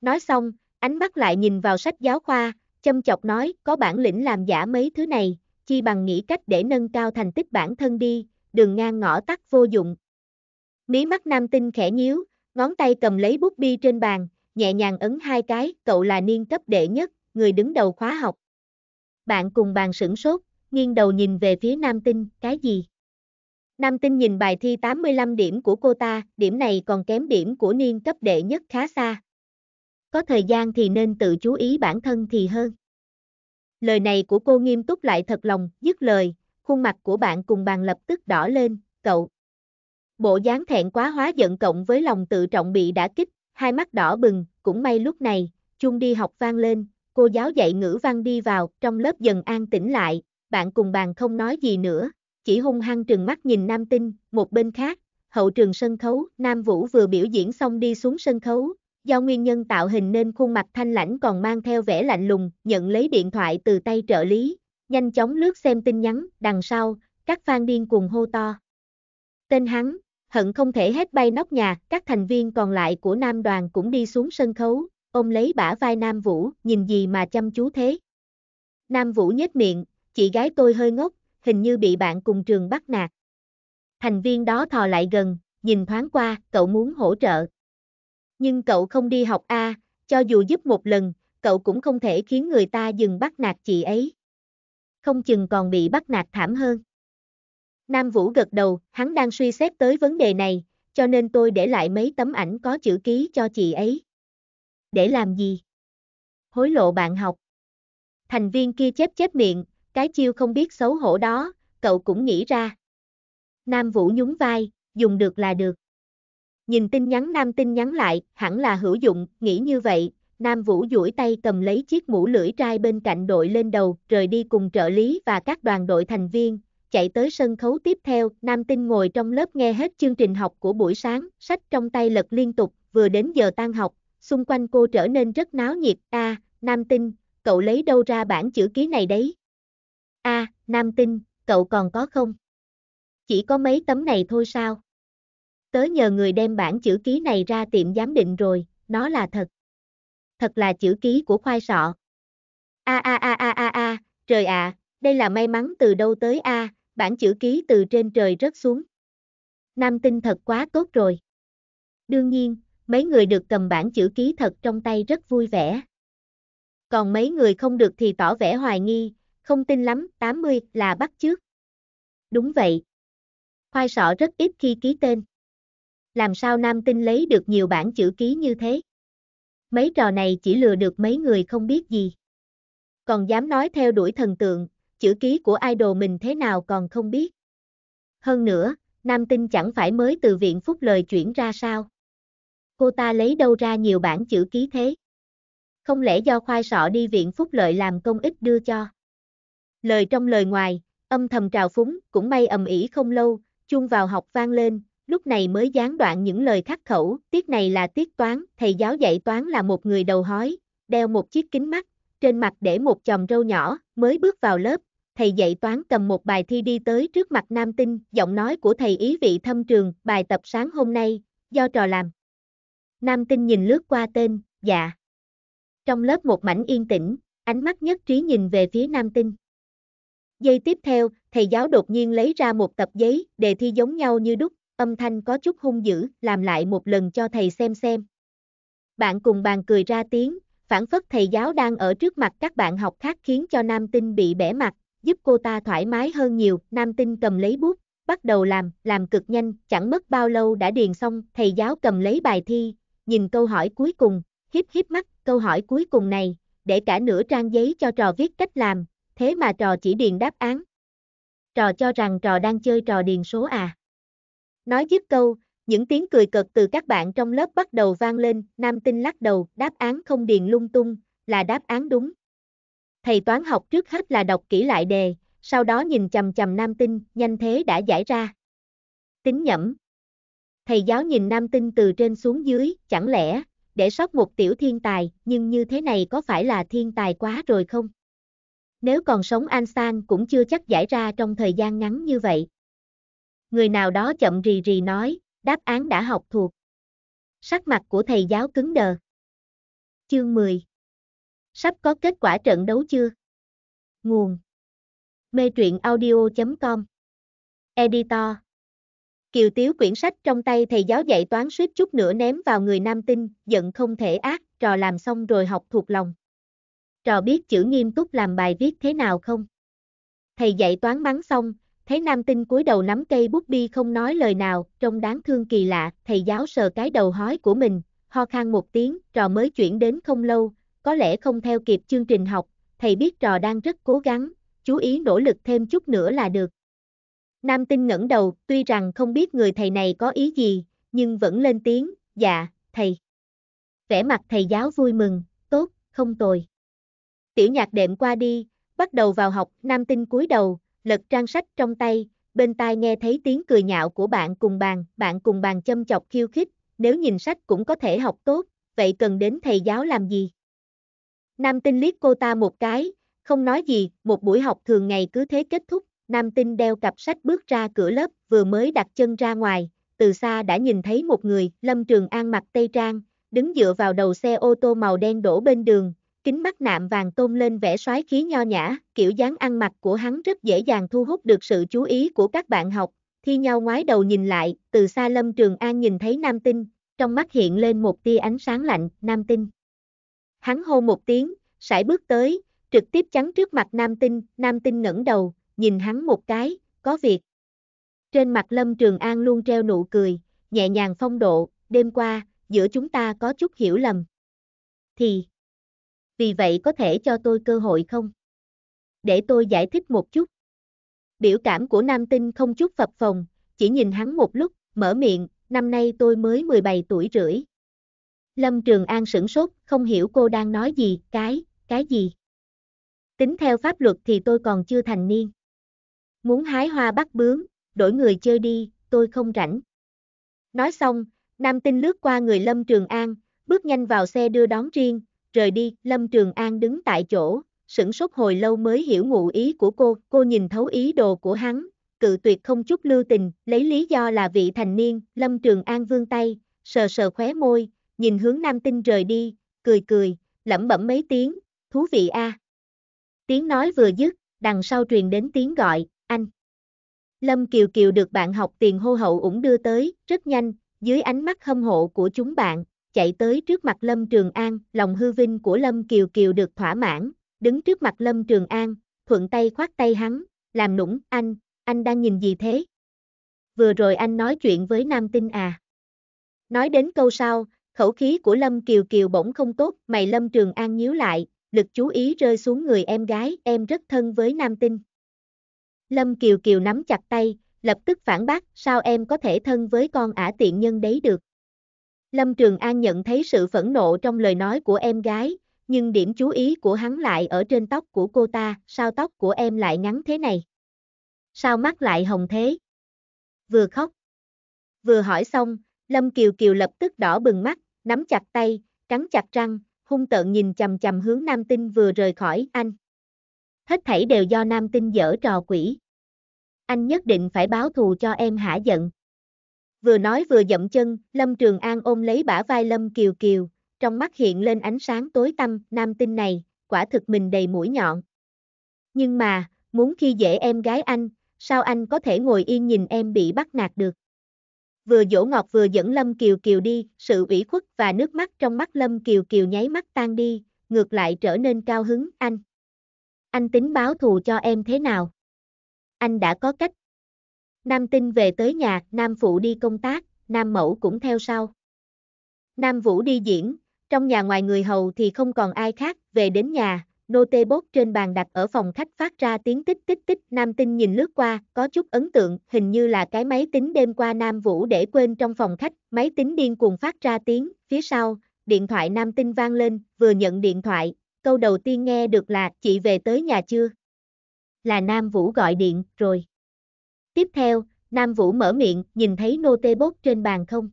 Nói xong, Ánh mắt lại nhìn vào sách giáo khoa, châm chọc nói có bản lĩnh làm giả mấy thứ này, chi bằng nghĩ cách để nâng cao thành tích bản thân đi, đường ngang ngõ tắt vô dụng. Mí mắt nam tinh khẽ nhíu, ngón tay cầm lấy bút bi trên bàn, nhẹ nhàng ấn hai cái, cậu là niên cấp đệ nhất, người đứng đầu khóa học. Bạn cùng bàn sửng sốt, nghiêng đầu nhìn về phía nam tinh, cái gì? Nam tinh nhìn bài thi 85 điểm của cô ta, điểm này còn kém điểm của niên cấp đệ nhất khá xa có thời gian thì nên tự chú ý bản thân thì hơn. Lời này của cô nghiêm túc lại thật lòng, dứt lời, khuôn mặt của bạn cùng bàn lập tức đỏ lên, cậu. Bộ dáng thẹn quá hóa giận cộng với lòng tự trọng bị đã kích, hai mắt đỏ bừng, cũng may lúc này, chung đi học vang lên, cô giáo dạy ngữ văn đi vào, trong lớp dần an tĩnh lại, bạn cùng bàn không nói gì nữa, chỉ hung hăng trừng mắt nhìn nam tinh, một bên khác, hậu trường sân khấu, Nam Vũ vừa biểu diễn xong đi xuống sân khấu, do nguyên nhân tạo hình nên khuôn mặt thanh lãnh còn mang theo vẻ lạnh lùng, nhận lấy điện thoại từ tay trợ lý, nhanh chóng lướt xem tin nhắn, đằng sau, các fan điên cuồng hô to. Tên hắn, hận không thể hết bay nóc nhà, các thành viên còn lại của nam đoàn cũng đi xuống sân khấu, ôm lấy bả vai Nam Vũ, nhìn gì mà chăm chú thế. Nam Vũ nhếch miệng, chị gái tôi hơi ngốc, hình như bị bạn cùng trường bắt nạt. Thành viên đó thò lại gần, nhìn thoáng qua, cậu muốn hỗ trợ, nhưng cậu không đi học a, à, cho dù giúp một lần, cậu cũng không thể khiến người ta dừng bắt nạt chị ấy. Không chừng còn bị bắt nạt thảm hơn. Nam Vũ gật đầu, hắn đang suy xét tới vấn đề này, cho nên tôi để lại mấy tấm ảnh có chữ ký cho chị ấy. Để làm gì? Hối lộ bạn học. Thành viên kia chép chép miệng, cái chiêu không biết xấu hổ đó, cậu cũng nghĩ ra. Nam Vũ nhún vai, dùng được là được. Nhìn tin nhắn Nam tin nhắn lại, hẳn là hữu dụng, nghĩ như vậy, Nam Vũ duỗi tay cầm lấy chiếc mũ lưỡi trai bên cạnh đội lên đầu, rời đi cùng trợ lý và các đoàn đội thành viên, chạy tới sân khấu tiếp theo, Nam Tinh ngồi trong lớp nghe hết chương trình học của buổi sáng, sách trong tay lật liên tục, vừa đến giờ tan học, xung quanh cô trở nên rất náo nhiệt, a Nam Tinh, cậu lấy đâu ra bản chữ ký này đấy? a Nam Tinh, cậu còn có không? Chỉ có mấy tấm này thôi sao? Tớ nhờ người đem bản chữ ký này ra tiệm giám định rồi, nó là thật. Thật là chữ ký của khoai sọ. A a a a a a, trời ạ, à, đây là may mắn từ đâu tới a, bản chữ ký từ trên trời rớt xuống. Nam tin thật quá tốt rồi. Đương nhiên, mấy người được cầm bản chữ ký thật trong tay rất vui vẻ. Còn mấy người không được thì tỏ vẻ hoài nghi, không tin lắm, 80 là bắt trước. Đúng vậy. Khoai sọ rất ít khi ký tên làm sao nam tinh lấy được nhiều bản chữ ký như thế. Mấy trò này chỉ lừa được mấy người không biết gì. Còn dám nói theo đuổi thần tượng, chữ ký của idol mình thế nào còn không biết. Hơn nữa, nam tinh chẳng phải mới từ viện phúc lời chuyển ra sao. Cô ta lấy đâu ra nhiều bản chữ ký thế. Không lẽ do khoai sọ đi viện phúc lợi làm công ích đưa cho. Lời trong lời ngoài, âm thầm trào phúng, cũng may ầm ĩ không lâu, chuông vào học vang lên, lúc này mới gián đoạn những lời khắc khẩu, tiết này là tiết toán, thầy giáo dạy toán là một người đầu hói, đeo một chiếc kính mắt, trên mặt để một chòm râu nhỏ, mới bước vào lớp, thầy dạy toán cầm một bài thi đi tới trước mặt nam tinh, giọng nói của thầy ý vị thâm trường, bài tập sáng hôm nay, do trò làm. Nam tinh nhìn lướt qua tên, dạ. Trong lớp một mảnh yên tĩnh, ánh mắt nhất trí nhìn về phía nam tinh. Giây tiếp theo, thầy giáo đột nhiên lấy ra một tập giấy, đề thi giống nhau như đúc, âm thanh có chút hung dữ, làm lại một lần cho thầy xem xem. Bạn cùng bàn cười ra tiếng, phản phất thầy giáo đang ở trước mặt các bạn học khác khiến cho nam tinh bị bẻ mặt, giúp cô ta thoải mái hơn nhiều, nam tinh cầm lấy bút, bắt đầu làm, làm cực nhanh, chẳng mất bao lâu đã điền xong, thầy giáo cầm lấy bài thi, nhìn câu hỏi cuối cùng, hiếp hiếp mắt, câu hỏi cuối cùng này, để cả nửa trang giấy cho trò viết cách làm, thế mà trò chỉ điền đáp án. Trò cho rằng trò đang chơi trò điền số à. Nói dứt câu, những tiếng cười cực từ các bạn trong lớp bắt đầu vang lên, Nam Tinh lắc đầu, đáp án không điền lung tung, là đáp án đúng. Thầy toán học trước hết là đọc kỹ lại đề, sau đó nhìn chầm chầm Nam Tinh, nhanh thế đã giải ra. Tính nhẩm. Thầy giáo nhìn Nam Tinh từ trên xuống dưới, chẳng lẽ, để sót một tiểu thiên tài, nhưng như thế này có phải là thiên tài quá rồi không? Nếu còn sống An Einstein cũng chưa chắc giải ra trong thời gian ngắn như vậy người nào đó chậm rì rì nói, đáp án đã học thuộc.
Sắc mặt của thầy giáo cứng đờ. Chương 10 Sắp có kết quả trận đấu chưa? Nguồn Mê truyện audio.com
Editor Kiều Tiếu quyển sách trong tay thầy giáo dạy toán suýt chút nữa ném vào người nam tinh, giận không thể ác, trò làm xong rồi học thuộc lòng. Trò biết chữ nghiêm túc làm bài viết thế nào không? Thầy dạy toán bắn xong, thấy nam tinh cúi đầu nắm cây bút bi không nói lời nào, trông đáng thương kỳ lạ, thầy giáo sờ cái đầu hói của mình, ho khan một tiếng, trò mới chuyển đến không lâu, có lẽ không theo kịp chương trình học, thầy biết trò đang rất cố gắng, chú ý nỗ lực thêm chút nữa là được. Nam tinh ngẩng đầu, tuy rằng không biết người thầy này có ý gì, nhưng vẫn lên tiếng, dạ, thầy. Vẻ mặt thầy giáo vui mừng, tốt, không tồi. Tiểu nhạc đệm qua đi, bắt đầu vào học, nam tinh cúi đầu, lật trang sách trong tay, bên tai nghe thấy tiếng cười nhạo của bạn cùng bàn, bạn cùng bàn châm chọc khiêu khích, nếu nhìn sách cũng có thể học tốt, vậy cần đến thầy giáo làm gì? Nam tinh liếc cô ta một cái, không nói gì, một buổi học thường ngày cứ thế kết thúc, Nam tinh đeo cặp sách bước ra cửa lớp, vừa mới đặt chân ra ngoài, từ xa đã nhìn thấy một người, Lâm Trường An mặc tây trang, đứng dựa vào đầu xe ô tô màu đen đổ bên đường, kính mắt nạm vàng tôn lên vẻ soái khí nho nhã, kiểu dáng ăn mặc của hắn rất dễ dàng thu hút được sự chú ý của các bạn học, thi nhau ngoái đầu nhìn lại, từ xa Lâm Trường An nhìn thấy Nam Tinh, trong mắt hiện lên một tia ánh sáng lạnh, Nam Tinh. Hắn hô một tiếng, sải bước tới, trực tiếp chắn trước mặt Nam Tinh, Nam Tinh ngẩng đầu, nhìn hắn một cái, có việc. Trên mặt Lâm Trường An luôn treo nụ cười, nhẹ nhàng phong độ, đêm qua, giữa chúng ta có chút hiểu lầm. Thì, vì vậy có thể cho tôi cơ hội không? Để tôi giải thích một chút. Biểu cảm của nam tinh không chút phập phồng, chỉ nhìn hắn một lúc, mở miệng, năm nay tôi mới 17 tuổi rưỡi. Lâm Trường An sửng sốt, không hiểu cô đang nói gì, cái, cái gì. Tính theo pháp luật thì tôi còn chưa thành niên. Muốn hái hoa bắt bướm, đổi người chơi đi, tôi không rảnh. Nói xong, Nam Tinh lướt qua người Lâm Trường An, bước nhanh vào xe đưa đón riêng, rời đi, Lâm Trường An đứng tại chỗ, sửng sốt hồi lâu mới hiểu ngụ ý của cô, cô nhìn thấu ý đồ của hắn, cự tuyệt không chút lưu tình, lấy lý do là vị thành niên, Lâm Trường An vươn tay, sờ sờ khóe môi, nhìn hướng nam tinh rời đi, cười cười, lẩm bẩm mấy tiếng, thú vị a. À. Tiếng nói vừa dứt, đằng sau truyền đến tiếng gọi, anh. Lâm Kiều Kiều được bạn học tiền hô hậu ủng đưa tới, rất nhanh, dưới ánh mắt hâm hộ của chúng bạn, chạy tới trước mặt Lâm Trường An, lòng hư vinh của Lâm Kiều Kiều được thỏa mãn, đứng trước mặt Lâm Trường An, thuận tay khoát tay hắn, làm nũng, anh, anh đang nhìn gì thế? Vừa rồi anh nói chuyện với Nam Tinh à? Nói đến câu sau, khẩu khí của Lâm Kiều Kiều bỗng không tốt, mày Lâm Trường An nhíu lại, lực chú ý rơi xuống người em gái, em rất thân với Nam Tinh. Lâm Kiều Kiều nắm chặt tay, lập tức phản bác, sao em có thể thân với con ả tiện nhân đấy được? Lâm Trường An nhận thấy sự phẫn nộ trong lời nói của em gái, nhưng điểm chú ý của hắn lại ở trên tóc của cô ta, sao tóc của em lại ngắn thế này? Sao mắt lại hồng thế? Vừa khóc. Vừa hỏi xong, Lâm Kiều Kiều lập tức đỏ bừng mắt, nắm chặt tay, cắn chặt răng, hung tợn nhìn chầm chầm hướng Nam Tinh vừa rời khỏi anh. Hết thảy đều do Nam Tinh dở trò quỷ. Anh nhất định phải báo thù cho em hả giận. Vừa nói vừa dậm chân, Lâm Trường An ôm lấy bả vai Lâm Kiều Kiều, trong mắt hiện lên ánh sáng tối tăm, nam tinh này, quả thực mình đầy mũi nhọn. Nhưng mà, muốn khi dễ em gái anh, sao anh có thể ngồi yên nhìn em bị bắt nạt được? Vừa dỗ ngọt vừa dẫn Lâm Kiều Kiều đi, sự ủy khuất và nước mắt trong mắt Lâm Kiều Kiều nháy mắt tan đi, ngược lại trở nên cao hứng, anh. Anh tính báo thù cho em thế nào? Anh đã có cách, Nam Tinh về tới nhà, Nam Phụ đi công tác, Nam Mẫu cũng theo sau. Nam Vũ đi diễn, trong nhà ngoài người hầu thì không còn ai khác, về đến nhà, nô tê bốt trên bàn đặt ở phòng khách phát ra tiếng tích tích tích. Nam Tinh nhìn lướt qua, có chút ấn tượng, hình như là cái máy tính đêm qua Nam Vũ để quên trong phòng khách, máy tính điên cuồng phát ra tiếng, phía sau, điện thoại Nam Tinh vang lên, vừa nhận điện thoại, câu đầu tiên nghe được là chị về tới nhà chưa? Là Nam Vũ gọi điện, rồi. Tiếp theo, Nam Vũ mở miệng, nhìn thấy nô tê bốt trên bàn không?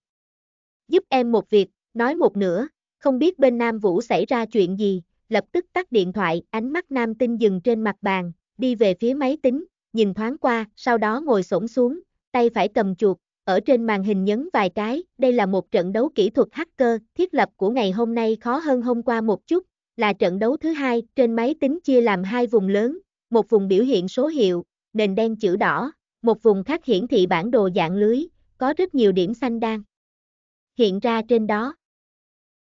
Giúp em một việc, nói một nửa, không biết bên Nam Vũ xảy ra chuyện gì, lập tức tắt điện thoại, ánh mắt Nam Tinh dừng trên mặt bàn, đi về phía máy tính, nhìn thoáng qua, sau đó ngồi xổm xuống, tay phải cầm chuột, ở trên màn hình nhấn vài cái, đây là một trận đấu kỹ thuật hacker, thiết lập của ngày hôm nay khó hơn hôm qua một chút, là trận đấu thứ hai, trên máy tính chia làm hai vùng lớn, một vùng biểu hiện số hiệu, nền đen chữ đỏ, một vùng khác hiển thị bản đồ dạng lưới, có rất nhiều điểm xanh đang Hiện ra trên đó.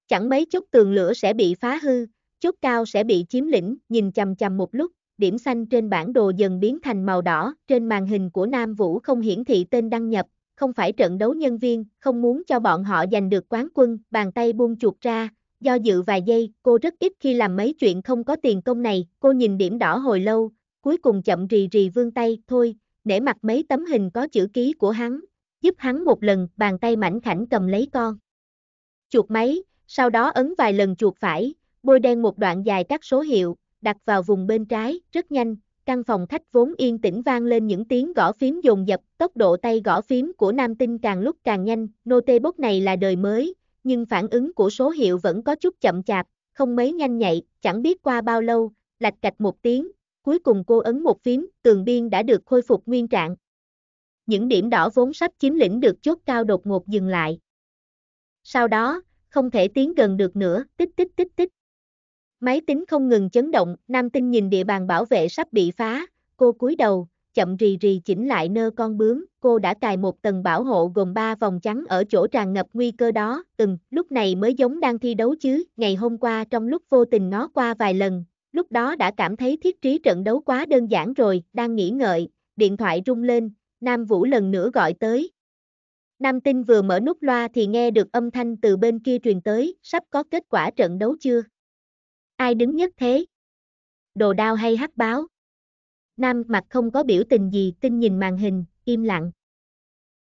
Chẳng mấy chốc tường lửa sẽ bị phá hư, chốt cao sẽ bị chiếm lĩnh, nhìn chầm chầm một lúc, điểm xanh trên bản đồ dần biến thành màu đỏ, trên màn hình của Nam Vũ không hiển thị tên đăng nhập, không phải trận đấu nhân viên, không muốn cho bọn họ giành được quán quân, bàn tay buông chuột ra, do dự vài giây, cô rất ít khi làm mấy chuyện không có tiền công này, cô nhìn điểm đỏ hồi lâu, cuối cùng chậm rì rì vương tay, thôi, để mặc mấy tấm hình có chữ ký của hắn, giúp hắn một lần, bàn tay mảnh khảnh cầm lấy con. Chuột máy, sau đó ấn vài lần chuột phải, bôi đen một đoạn dài các số hiệu, đặt vào vùng bên trái, rất nhanh, căn phòng khách vốn yên tĩnh vang lên những tiếng gõ phím dồn dập, tốc độ tay gõ phím của nam tinh càng lúc càng nhanh, nô tê bốc này là đời mới, nhưng phản ứng của số hiệu vẫn có chút chậm chạp, không mấy nhanh nhạy, chẳng biết qua bao lâu, lạch cạch một tiếng, cuối cùng cô ấn một phím, tường biên đã được khôi phục nguyên trạng. Những điểm đỏ vốn sắp chiếm lĩnh được chốt cao đột ngột dừng lại. Sau đó, không thể tiến gần được nữa, tích tích tích tích. Máy tính không ngừng chấn động, Nam Tinh nhìn địa bàn bảo vệ sắp bị phá, cô cúi đầu, chậm rì rì chỉnh lại nơ con bướm, cô đã cài một tầng bảo hộ gồm 3 vòng trắng ở chỗ tràn ngập nguy cơ đó, từng lúc này mới giống đang thi đấu chứ, ngày hôm qua trong lúc vô tình nó qua vài lần, lúc đó đã cảm thấy thiết trí trận đấu quá đơn giản rồi, đang nghĩ ngợi, điện thoại rung lên, Nam Vũ lần nữa gọi tới. Nam Tinh vừa mở nút loa thì nghe được âm thanh từ bên kia truyền tới, sắp có kết quả trận đấu chưa? Ai đứng nhất thế? Đồ đao hay hắc báo? Nam mặt không có biểu tình gì, tinh nhìn
màn hình, im lặng.